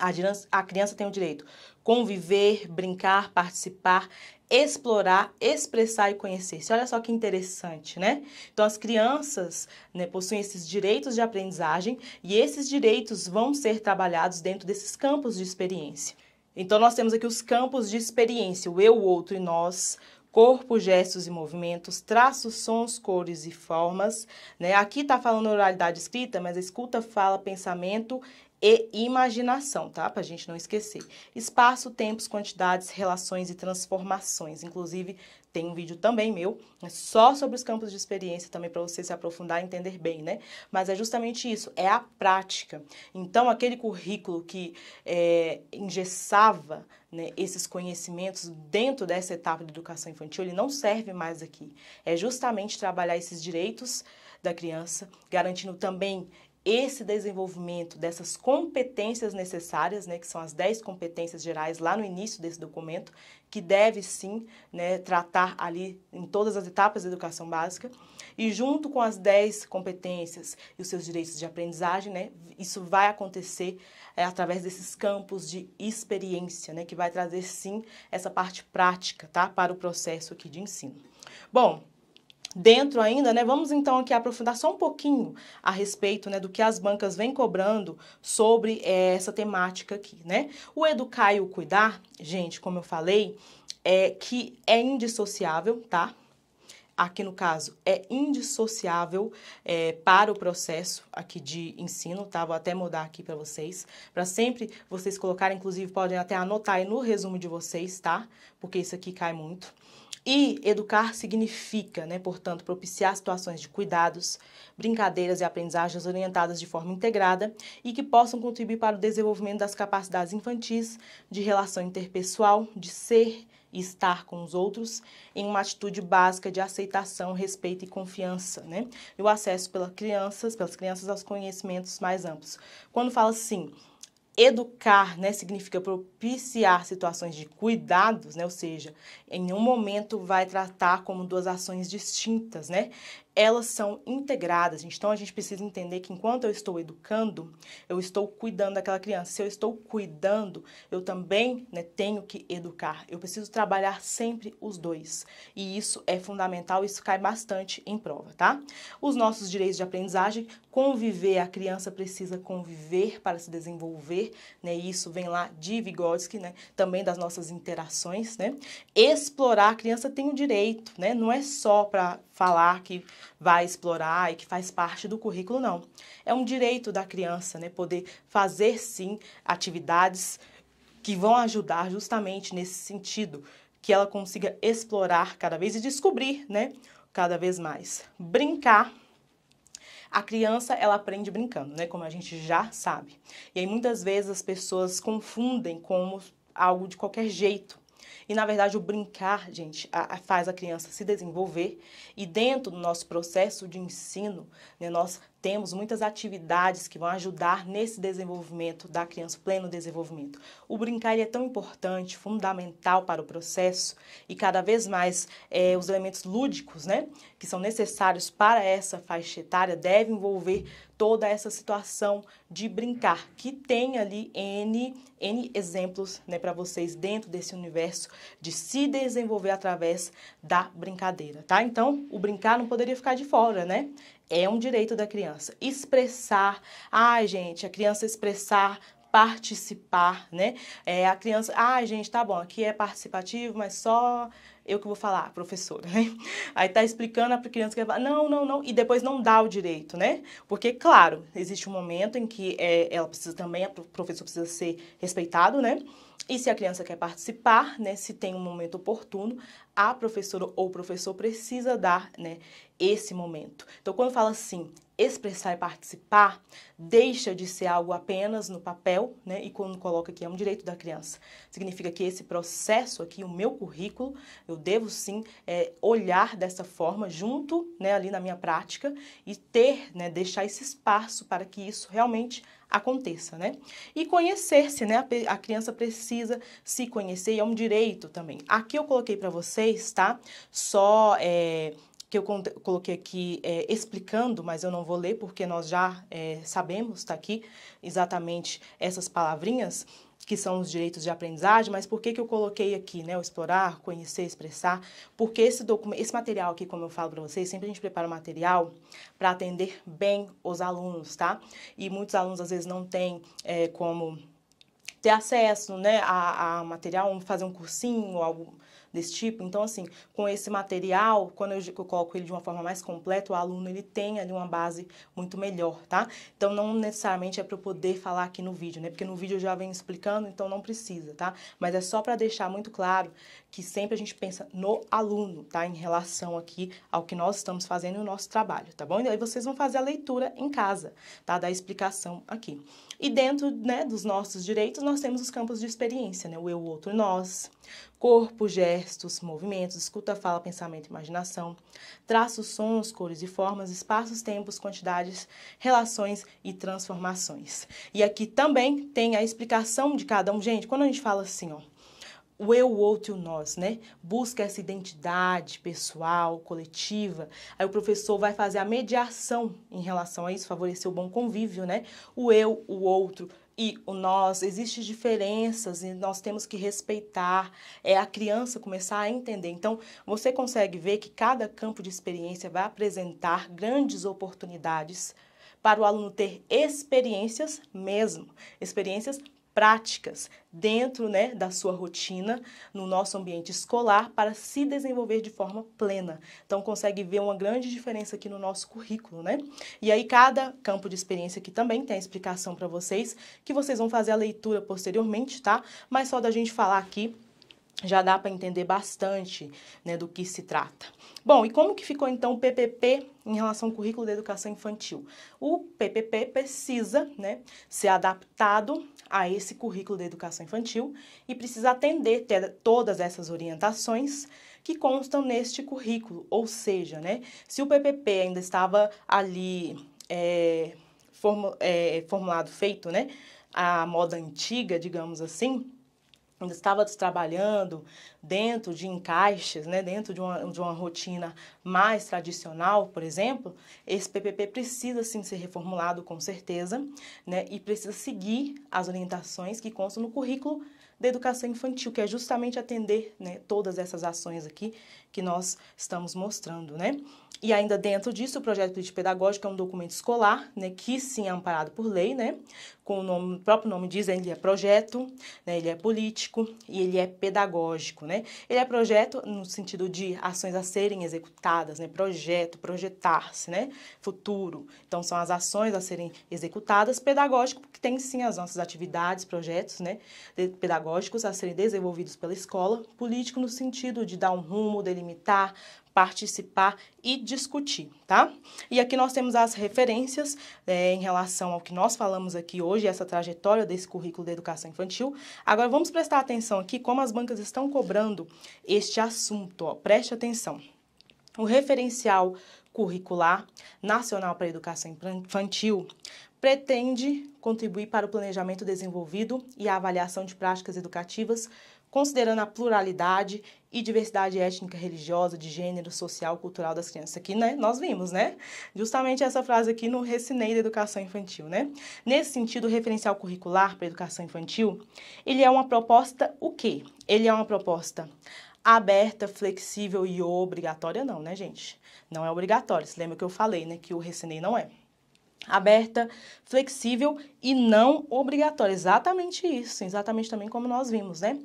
A criança tem o direito conviver, brincar, participar, explorar, expressar e conhecer-se. Olha só que interessante, né? Então as crianças né, possuem esses direitos de aprendizagem e esses direitos vão ser trabalhados dentro desses campos de experiência. Então nós temos aqui os campos de experiência, o eu, o outro e nós, corpo, gestos e movimentos, traços, sons, cores e formas. Né? Aqui está falando oralidade escrita, mas a escuta, fala, pensamento e imaginação, tá? Para a gente não esquecer. Espaço, tempos, quantidades, relações e transformações. Inclusive, tem um vídeo também meu, né, só sobre os campos de experiência, também para você se aprofundar e entender bem, né? Mas é justamente isso, é a prática. Então, aquele currículo que é, engessava né, esses conhecimentos dentro dessa etapa de educação infantil, ele não serve mais aqui. É justamente trabalhar esses direitos da criança, garantindo também esse desenvolvimento dessas competências necessárias, né, que são as 10 competências gerais lá no início desse documento, que deve sim né, tratar ali em todas as etapas da educação básica, e junto com as 10 competências e os seus direitos de aprendizagem, né, isso vai acontecer é, através desses campos de experiência, né, que vai trazer sim essa parte prática tá, para o processo aqui de ensino. Bom, dentro ainda, né, vamos então aqui aprofundar só um pouquinho a respeito né, do que as bancas vêm cobrando sobre é, essa temática aqui. Né? O educar e o cuidar, gente, como eu falei, é que é indissociável, tá? aqui no caso, é indissociável é, para o processo aqui de ensino, tá? Vou até mudar aqui para vocês, para sempre vocês colocarem, inclusive podem até anotar aí no resumo de vocês, tá? Porque isso aqui cai muito. E educar significa, né, portanto, propiciar situações de cuidados, brincadeiras e aprendizagens orientadas de forma integrada e que possam contribuir para o desenvolvimento das capacidades infantis de relação interpessoal, de ser e estar com os outros, em uma atitude básica de aceitação, respeito e confiança, né? E o acesso pelas crianças, pelas crianças aos conhecimentos mais amplos. Quando fala assim, Educar né, significa propiciar situações de cuidados, né, ou seja, em um momento vai tratar como duas ações distintas, né? elas são integradas. Então a gente precisa entender que enquanto eu estou educando, eu estou cuidando daquela criança. Se eu estou cuidando, eu também né, tenho que educar. Eu preciso trabalhar sempre os dois. E isso é fundamental, isso cai bastante em prova, tá? Os nossos direitos de aprendizagem, conviver, a criança precisa conviver para se desenvolver, né? Isso vem lá de Vygotsky, né? Também das nossas interações, né? Explorar, a criança tem o direito, né? Não é só para falar que vai explorar e que faz parte do currículo, não. É um direito da criança né, poder fazer, sim, atividades que vão ajudar justamente nesse sentido, que ela consiga explorar cada vez e descobrir, né, cada vez mais. Brincar a criança, ela aprende brincando, né? Como a gente já sabe. E aí muitas vezes as pessoas confundem como algo de qualquer jeito. E, na verdade, o brincar, gente, a, a, faz a criança se desenvolver. E dentro do nosso processo de ensino, né, nós temos muitas atividades que vão ajudar nesse desenvolvimento da criança, pleno desenvolvimento. O brincar é tão importante, fundamental para o processo e cada vez mais é, os elementos lúdicos, né, que são necessários para essa faixa etária, devem envolver toda essa situação de brincar, que tem ali N, N exemplos né, para vocês dentro desse universo de se desenvolver através da brincadeira, tá? Então, o brincar não poderia ficar de fora, né? É um direito da criança. Expressar, ai gente, a criança expressar participar, né? É, a criança, ah, gente, tá bom, aqui é participativo, mas só eu que vou falar, professora, né? Aí tá explicando a criança que vai não, não, não, e depois não dá o direito, né? Porque, claro, existe um momento em que é, ela precisa também, a professora precisa ser respeitado, né? E se a criança quer participar, né, se tem um momento oportuno, a professora ou o professor precisa dar, né, esse momento. Então, quando fala assim, expressar e participar deixa de ser algo apenas no papel, né? E quando coloca aqui é um direito da criança, significa que esse processo aqui, o meu currículo, eu devo sim é, olhar dessa forma junto, né? Ali na minha prática e ter, né? Deixar esse espaço para que isso realmente aconteça, né? E conhecer-se, né? A, a criança precisa se conhecer e é um direito também. Aqui eu coloquei para vocês, tá? Só é, que eu coloquei aqui é, explicando, mas eu não vou ler porque nós já é, sabemos, está aqui exatamente essas palavrinhas que são os direitos de aprendizagem, mas por que, que eu coloquei aqui, né, o explorar, conhecer, expressar? Porque esse, esse material aqui, como eu falo para vocês, sempre a gente prepara o material para atender bem os alunos, tá? E muitos alunos, às vezes, não têm é, como ter acesso, né, a, a material, fazer um cursinho, algo desse tipo. Então, assim, com esse material, quando eu, eu coloco ele de uma forma mais completa, o aluno ele tem ali uma base muito melhor, tá? Então, não necessariamente é para eu poder falar aqui no vídeo, né? Porque no vídeo eu já venho explicando, então não precisa, tá? Mas é só para deixar muito claro que sempre a gente pensa no aluno, tá? Em relação aqui ao que nós estamos fazendo e o nosso trabalho, tá bom? E aí vocês vão fazer a leitura em casa, tá? Da explicação aqui. E dentro né, dos nossos direitos, nós temos os campos de experiência, né? o eu, o outro, nós, corpo, gestos, movimentos, escuta, fala, pensamento, imaginação, traços, sons, cores e formas, espaços, tempos, quantidades, relações e transformações. E aqui também tem a explicação de cada um. Gente, quando a gente fala assim, ó, o eu, o outro e o nós, né? Busca essa identidade pessoal, coletiva. Aí o professor vai fazer a mediação em relação a isso, favorecer o bom convívio, né? O eu, o outro e o nós, existem diferenças e nós temos que respeitar, é a criança começar a entender. Então, você consegue ver que cada campo de experiência vai apresentar grandes oportunidades para o aluno ter experiências mesmo, experiências práticas dentro né, da sua rotina, no nosso ambiente escolar, para se desenvolver de forma plena. Então, consegue ver uma grande diferença aqui no nosso currículo, né? E aí, cada campo de experiência aqui também tem a explicação para vocês, que vocês vão fazer a leitura posteriormente, tá? Mas só da gente falar aqui, já dá para entender bastante né, do que se trata. Bom, e como que ficou então o PPP em relação ao currículo da educação infantil? O PPP precisa né, ser adaptado a esse currículo da educação infantil e precisa atender todas essas orientações que constam neste currículo. Ou seja, né, se o PPP ainda estava ali é, é formulado, feito, né, a moda antiga, digamos assim, Ainda estava trabalhando dentro de encaixes, né, dentro de uma, de uma rotina mais tradicional, por exemplo, esse PPP precisa sim ser reformulado com certeza, né, e precisa seguir as orientações que constam no currículo da educação infantil, que é justamente atender né, todas essas ações aqui que nós estamos mostrando, né? E ainda dentro disso, o projeto político pedagógico é um documento escolar, né, que sim é amparado por lei, né, com o, nome, o próprio nome diz, né, ele é projeto, né, ele é político e ele é pedagógico, né. Ele é projeto no sentido de ações a serem executadas, né, projeto, projetar-se, né, futuro. Então são as ações a serem executadas, pedagógico, porque tem sim as nossas atividades, projetos, né, pedagógicos a serem desenvolvidos pela escola, político no sentido de dar um rumo, delinear delimitar, participar e discutir, tá? E aqui nós temos as referências é, em relação ao que nós falamos aqui hoje, essa trajetória desse currículo da educação infantil. Agora vamos prestar atenção aqui como as bancas estão cobrando este assunto, ó. preste atenção. O referencial curricular nacional para a educação infantil pretende contribuir para o planejamento desenvolvido e a avaliação de práticas educativas, considerando a pluralidade e diversidade étnica, religiosa, de gênero, social, cultural das crianças. Aqui, né, nós vimos, né? Justamente essa frase aqui no Recinei da Educação Infantil, né? Nesse sentido, o referencial curricular para a educação infantil, ele é uma proposta o quê? Ele é uma proposta aberta, flexível e obrigatória não, né, gente? Não é obrigatório. Você lembra que eu falei, né, que o Recinei não é aberta, flexível e não obrigatória. Exatamente isso, exatamente também como nós vimos, né?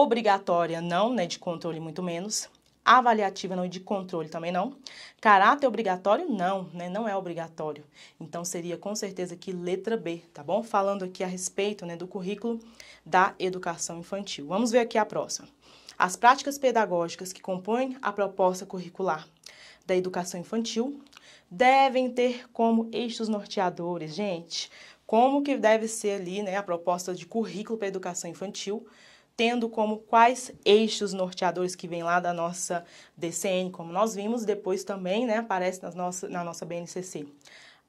obrigatória não, né, de controle muito menos, avaliativa não e de controle também não, caráter obrigatório não, né, não é obrigatório. Então seria com certeza que letra B, tá bom? Falando aqui a respeito, né, do currículo da educação infantil. Vamos ver aqui a próxima. As práticas pedagógicas que compõem a proposta curricular da educação infantil devem ter como eixos norteadores, gente, como que deve ser ali, né, a proposta de currículo para a educação infantil tendo como quais eixos norteadores que vem lá da nossa DCN, como nós vimos, depois também né, aparece nas nossa, na nossa BNCC.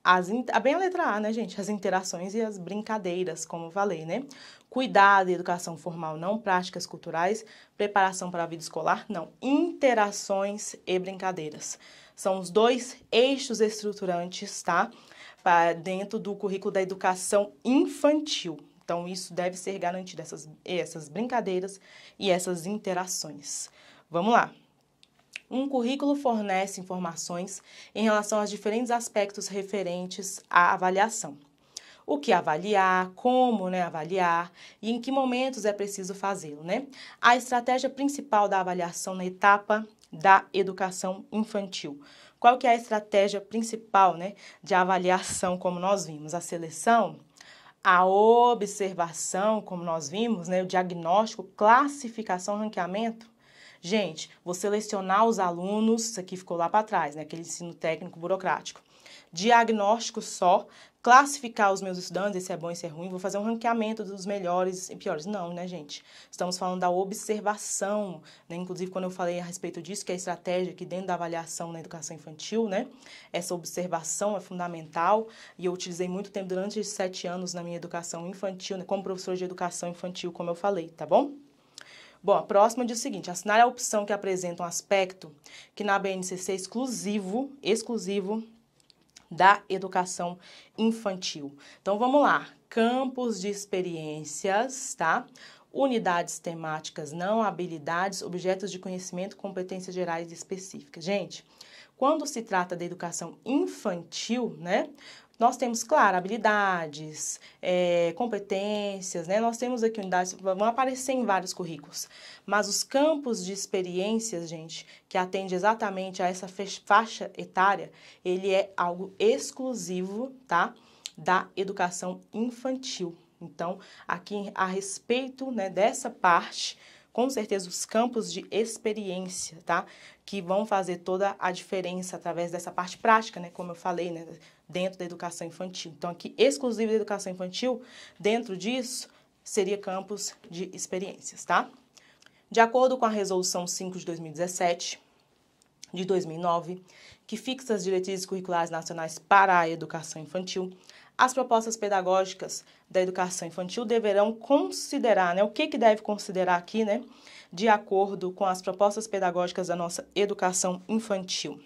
As, bem a letra A, né, gente? As interações e as brincadeiras, como eu falei, né? Cuidado, educação formal não, práticas culturais, preparação para a vida escolar não, interações e brincadeiras. São os dois eixos estruturantes, tá? Para dentro do currículo da educação infantil, então, isso deve ser garantido, essas, essas brincadeiras e essas interações. Vamos lá! Um currículo fornece informações em relação aos diferentes aspectos referentes à avaliação. O que avaliar, como né, avaliar e em que momentos é preciso fazê-lo. Né? A estratégia principal da avaliação na etapa da educação infantil. Qual que é a estratégia principal né, de avaliação, como nós vimos? A seleção, a observação, como nós vimos, né, o diagnóstico, classificação, ranqueamento. Gente, vou selecionar os alunos, isso aqui ficou lá para trás, né, aquele ensino técnico burocrático. Diagnóstico só classificar os meus estudantes, esse é bom, esse é ruim, vou fazer um ranqueamento dos melhores e piores. Não, né, gente? Estamos falando da observação, né? Inclusive, quando eu falei a respeito disso, que é a estratégia que dentro da avaliação na educação infantil, né? Essa observação é fundamental e eu utilizei muito tempo durante sete anos na minha educação infantil, né? como professor de educação infantil, como eu falei, tá bom? Bom, a próxima diz o seguinte: assinale a opção que apresenta um aspecto que na BNCC é exclusivo, exclusivo da educação infantil. Então vamos lá, campos de experiências, tá? Unidades temáticas, não habilidades, objetos de conhecimento, competências gerais específicas. Gente, quando se trata da educação infantil, né, nós temos, claro, habilidades, é, competências, né? Nós temos aqui unidades, vão aparecer em vários currículos. Mas os campos de experiências, gente, que atende exatamente a essa faixa etária, ele é algo exclusivo, tá? Da educação infantil. Então, aqui a respeito né, dessa parte, com certeza os campos de experiência, tá? Que vão fazer toda a diferença através dessa parte prática, né? Como eu falei, né? dentro da educação infantil. Então, aqui, exclusivo da educação infantil, dentro disso, seria campos de experiências, tá? De acordo com a Resolução 5 de 2017, de 2009, que fixa as diretrizes curriculares nacionais para a educação infantil, as propostas pedagógicas da educação infantil deverão considerar, né, o que, que deve considerar aqui, né, de acordo com as propostas pedagógicas da nossa educação infantil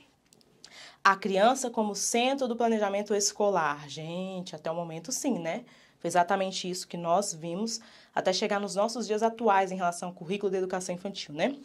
a criança como centro do planejamento escolar. Gente, até o momento sim, né? Foi exatamente isso que nós vimos até chegar nos nossos dias atuais em relação ao currículo da educação infantil, né?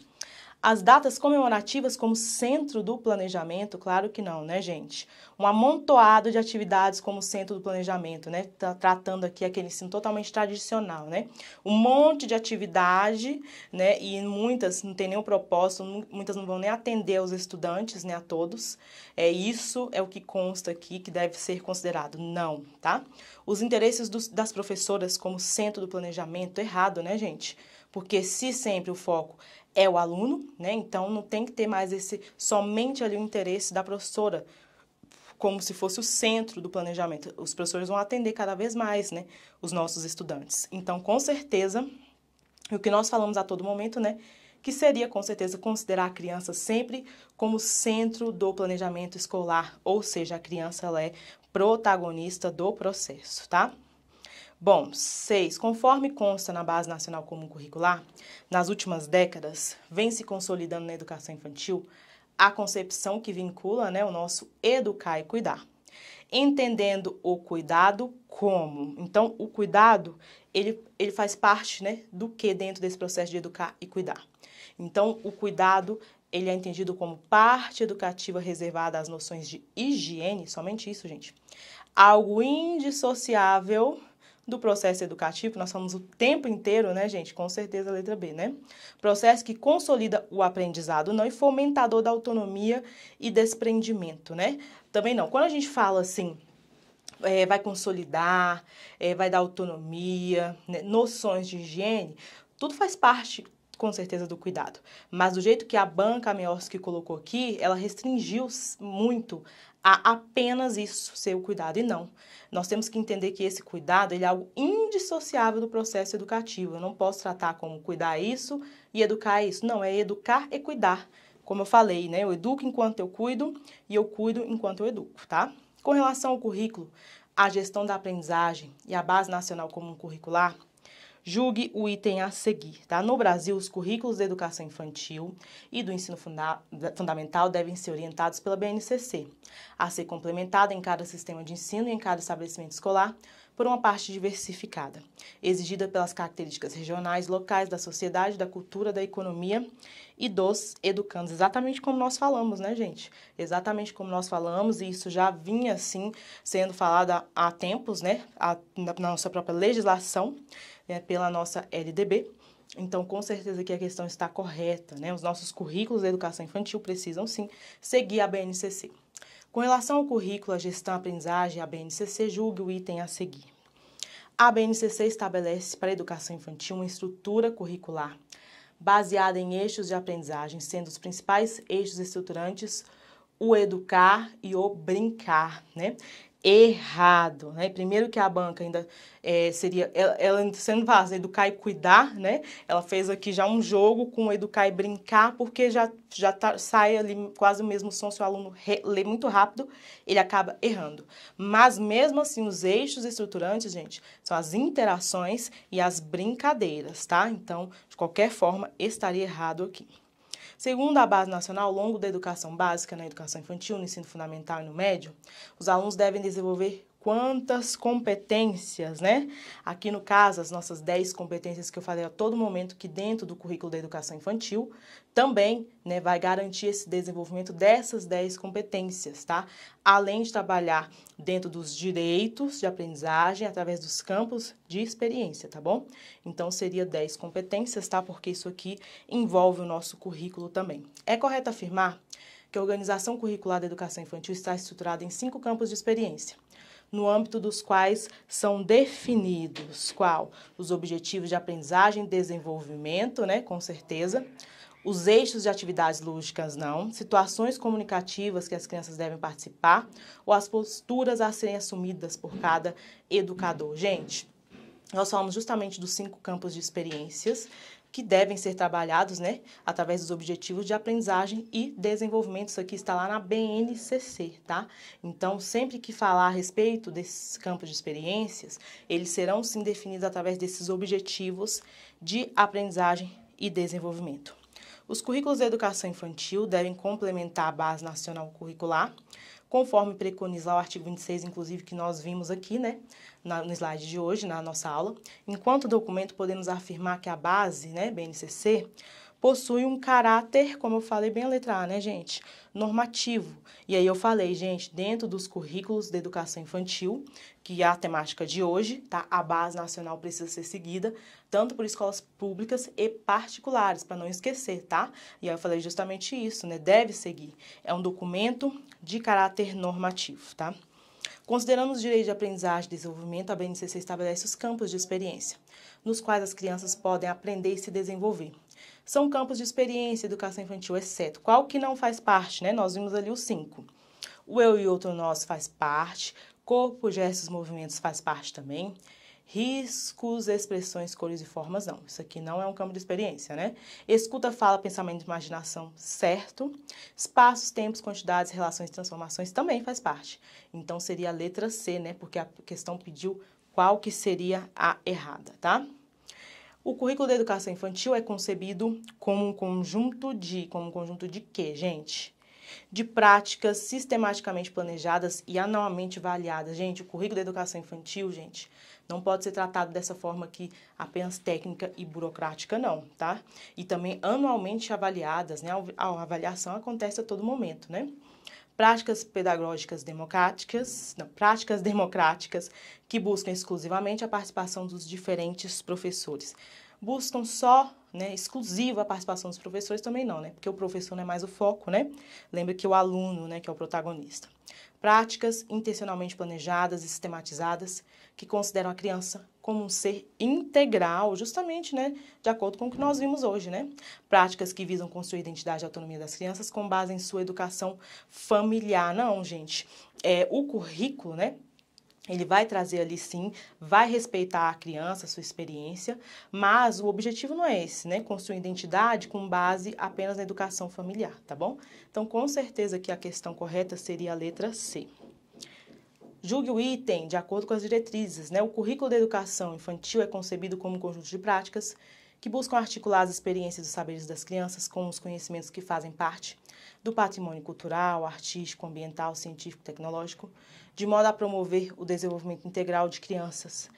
As datas comemorativas como centro do planejamento, claro que não, né, gente? Um amontoado de atividades como centro do planejamento, né? Tá tratando aqui aquele ensino totalmente tradicional, né? Um monte de atividade, né? E muitas não tem nenhum propósito, muitas não vão nem atender aos estudantes, né, a todos. É isso é o que consta aqui que deve ser considerado. Não, tá? Os interesses dos, das professoras como centro do planejamento, errado, né, gente? porque se sempre o foco é o aluno, né? Então não tem que ter mais esse somente ali o interesse da professora como se fosse o centro do planejamento. Os professores vão atender cada vez mais, né, os nossos estudantes. Então, com certeza, o que nós falamos a todo momento, né, que seria com certeza considerar a criança sempre como centro do planejamento escolar, ou seja, a criança ela é protagonista do processo, tá? Bom, seis, conforme consta na Base Nacional Comum Curricular, nas últimas décadas vem se consolidando na educação infantil a concepção que vincula né, o nosso educar e cuidar. Entendendo o cuidado como. Então, o cuidado, ele, ele faz parte né, do que dentro desse processo de educar e cuidar. Então, o cuidado ele é entendido como parte educativa reservada às noções de higiene, somente isso, gente. Algo indissociável do processo educativo, nós falamos o tempo inteiro, né, gente? Com certeza a letra B, né? Processo que consolida o aprendizado, não, e fomentador da autonomia e desprendimento, né? Também não. Quando a gente fala assim, é, vai consolidar, é, vai dar autonomia, né? noções de higiene, tudo faz parte com certeza do cuidado. Mas do jeito que a banca que colocou aqui, ela restringiu muito a apenas isso ser o cuidado e não. Nós temos que entender que esse cuidado ele é algo indissociável do processo educativo. Eu não posso tratar como cuidar isso e educar isso. Não, é educar e cuidar. Como eu falei, né? Eu educo enquanto eu cuido e eu cuido enquanto eu educo, tá? Com relação ao currículo, a gestão da aprendizagem e a base nacional comum curricular, julgue o item a seguir, tá? No Brasil, os currículos da educação infantil e do ensino funda fundamental devem ser orientados pela BNCC, a ser complementada em cada sistema de ensino e em cada estabelecimento escolar, por uma parte diversificada, exigida pelas características regionais, locais, da sociedade, da cultura, da economia e dos educandos, exatamente como nós falamos, né, gente? Exatamente como nós falamos, e isso já vinha, assim, sendo falado há tempos, né, na nossa própria legislação, né, pela nossa LDB. Então, com certeza que a questão está correta, né? Os nossos currículos da educação infantil precisam, sim, seguir a BNCC. Com relação ao currículo, a gestão, a aprendizagem, a BNCC julgue o item a seguir. A BNCC estabelece para a educação infantil uma estrutura curricular baseada em eixos de aprendizagem, sendo os principais eixos estruturantes o educar e o brincar, né? errado, né? Primeiro que a banca ainda é, seria, ela, ela sendo vaza, educar e cuidar, né? Ela fez aqui já um jogo com educar e brincar, porque já, já tá, sai ali quase o mesmo som, se o aluno re, lê muito rápido, ele acaba errando. Mas mesmo assim, os eixos estruturantes, gente, são as interações e as brincadeiras, tá? Então, de qualquer forma, estaria errado aqui. Segundo a Base Nacional, ao longo da educação básica, na educação infantil, no ensino fundamental e no médio, os alunos devem desenvolver quantas competências, né? Aqui no caso, as nossas 10 competências que eu falei a todo momento que dentro do currículo da educação infantil também, né, vai garantir esse desenvolvimento dessas 10 competências, tá? Além de trabalhar dentro dos direitos de aprendizagem através dos campos de experiência, tá bom? Então seria 10 competências, tá? Porque isso aqui envolve o nosso currículo também. É correto afirmar que a organização curricular da educação infantil está estruturada em cinco campos de experiência no âmbito dos quais são definidos qual os objetivos de aprendizagem e desenvolvimento, né, com certeza, os eixos de atividades lúdicas não, situações comunicativas que as crianças devem participar ou as posturas a serem assumidas por cada educador. Gente, nós falamos justamente dos cinco campos de experiências que devem ser trabalhados né, através dos objetivos de aprendizagem e desenvolvimento. Isso aqui está lá na BNCC, tá? Então, sempre que falar a respeito desses campos de experiências, eles serão sim definidos através desses objetivos de aprendizagem e desenvolvimento. Os currículos de educação infantil devem complementar a base nacional curricular conforme preconiza o artigo 26, inclusive, que nós vimos aqui, né, na, no slide de hoje, na nossa aula. Enquanto documento, podemos afirmar que a base, né, BNCC, possui um caráter, como eu falei bem a letra A, né, gente? Normativo. E aí eu falei, gente, dentro dos currículos de educação infantil, que é a temática de hoje, tá? A base nacional precisa ser seguida, tanto por escolas públicas e particulares, para não esquecer, tá? E aí eu falei justamente isso, né? Deve seguir. É um documento de caráter normativo, tá? Considerando os direitos de aprendizagem e desenvolvimento, a BNCC estabelece os campos de experiência, nos quais as crianças podem aprender e se desenvolver são campos de experiência, educação infantil, exceto. Qual que não faz parte, né? Nós vimos ali os cinco. O eu e outro nós faz parte, corpo, gestos, movimentos faz parte também. Riscos, expressões, cores e formas, não. Isso aqui não é um campo de experiência, né? Escuta, fala, pensamento, imaginação, certo. Espaços, tempos, quantidades, relações, transformações também faz parte. Então seria a letra C, né? Porque a questão pediu qual que seria a errada, tá? O currículo da educação infantil é concebido como um conjunto de, como um conjunto de quê, gente? De práticas sistematicamente planejadas e anualmente avaliadas. Gente, o currículo da educação infantil, gente, não pode ser tratado dessa forma aqui apenas técnica e burocrática, não, tá? E também anualmente avaliadas, né? A avaliação acontece a todo momento, né? práticas pedagógicas democráticas, não, práticas democráticas que buscam exclusivamente a participação dos diferentes professores. Buscam só, né, exclusiva a participação dos professores também não, né? Porque o professor não é mais o foco, né? Lembra que o aluno, né, que é o protagonista. Práticas intencionalmente planejadas e sistematizadas que consideram a criança como um ser integral, justamente, né, de acordo com o que nós vimos hoje, né? Práticas que visam construir a identidade e autonomia das crianças com base em sua educação familiar. Não, gente, é o currículo, né? Ele vai trazer ali sim, vai respeitar a criança, a sua experiência, mas o objetivo não é esse, né? Construir identidade com base apenas na educação familiar, tá bom? Então, com certeza que a questão correta seria a letra C. Julgue o item de acordo com as diretrizes. Né? O currículo da educação infantil é concebido como um conjunto de práticas que buscam articular as experiências e os saberes das crianças com os conhecimentos que fazem parte do patrimônio cultural, artístico, ambiental, científico, tecnológico, de modo a promover o desenvolvimento integral de crianças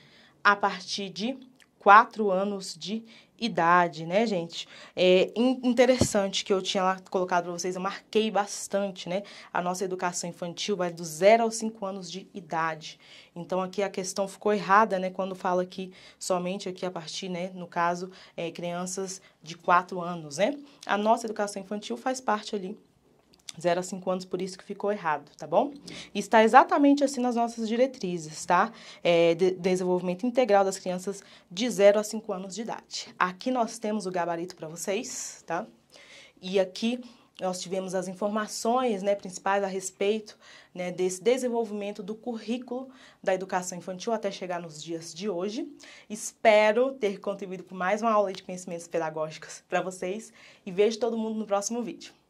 a partir de quatro anos de idade, né, gente? É interessante que eu tinha lá colocado para vocês, eu marquei bastante, né? A nossa educação infantil vai do zero aos cinco anos de idade. Então, aqui a questão ficou errada, né? Quando fala aqui somente aqui a partir, né? No caso, é, crianças de quatro anos, né? A nossa educação infantil faz parte ali 0 a 5 anos, por isso que ficou errado, tá bom? Está exatamente assim nas nossas diretrizes, tá? É, de, desenvolvimento integral das crianças de 0 a 5 anos de idade. Aqui nós temos o gabarito para vocês, tá? E aqui nós tivemos as informações né, principais a respeito né, desse desenvolvimento do currículo da educação infantil até chegar nos dias de hoje. Espero ter contribuído com mais uma aula de conhecimentos pedagógicos para vocês e vejo todo mundo no próximo vídeo.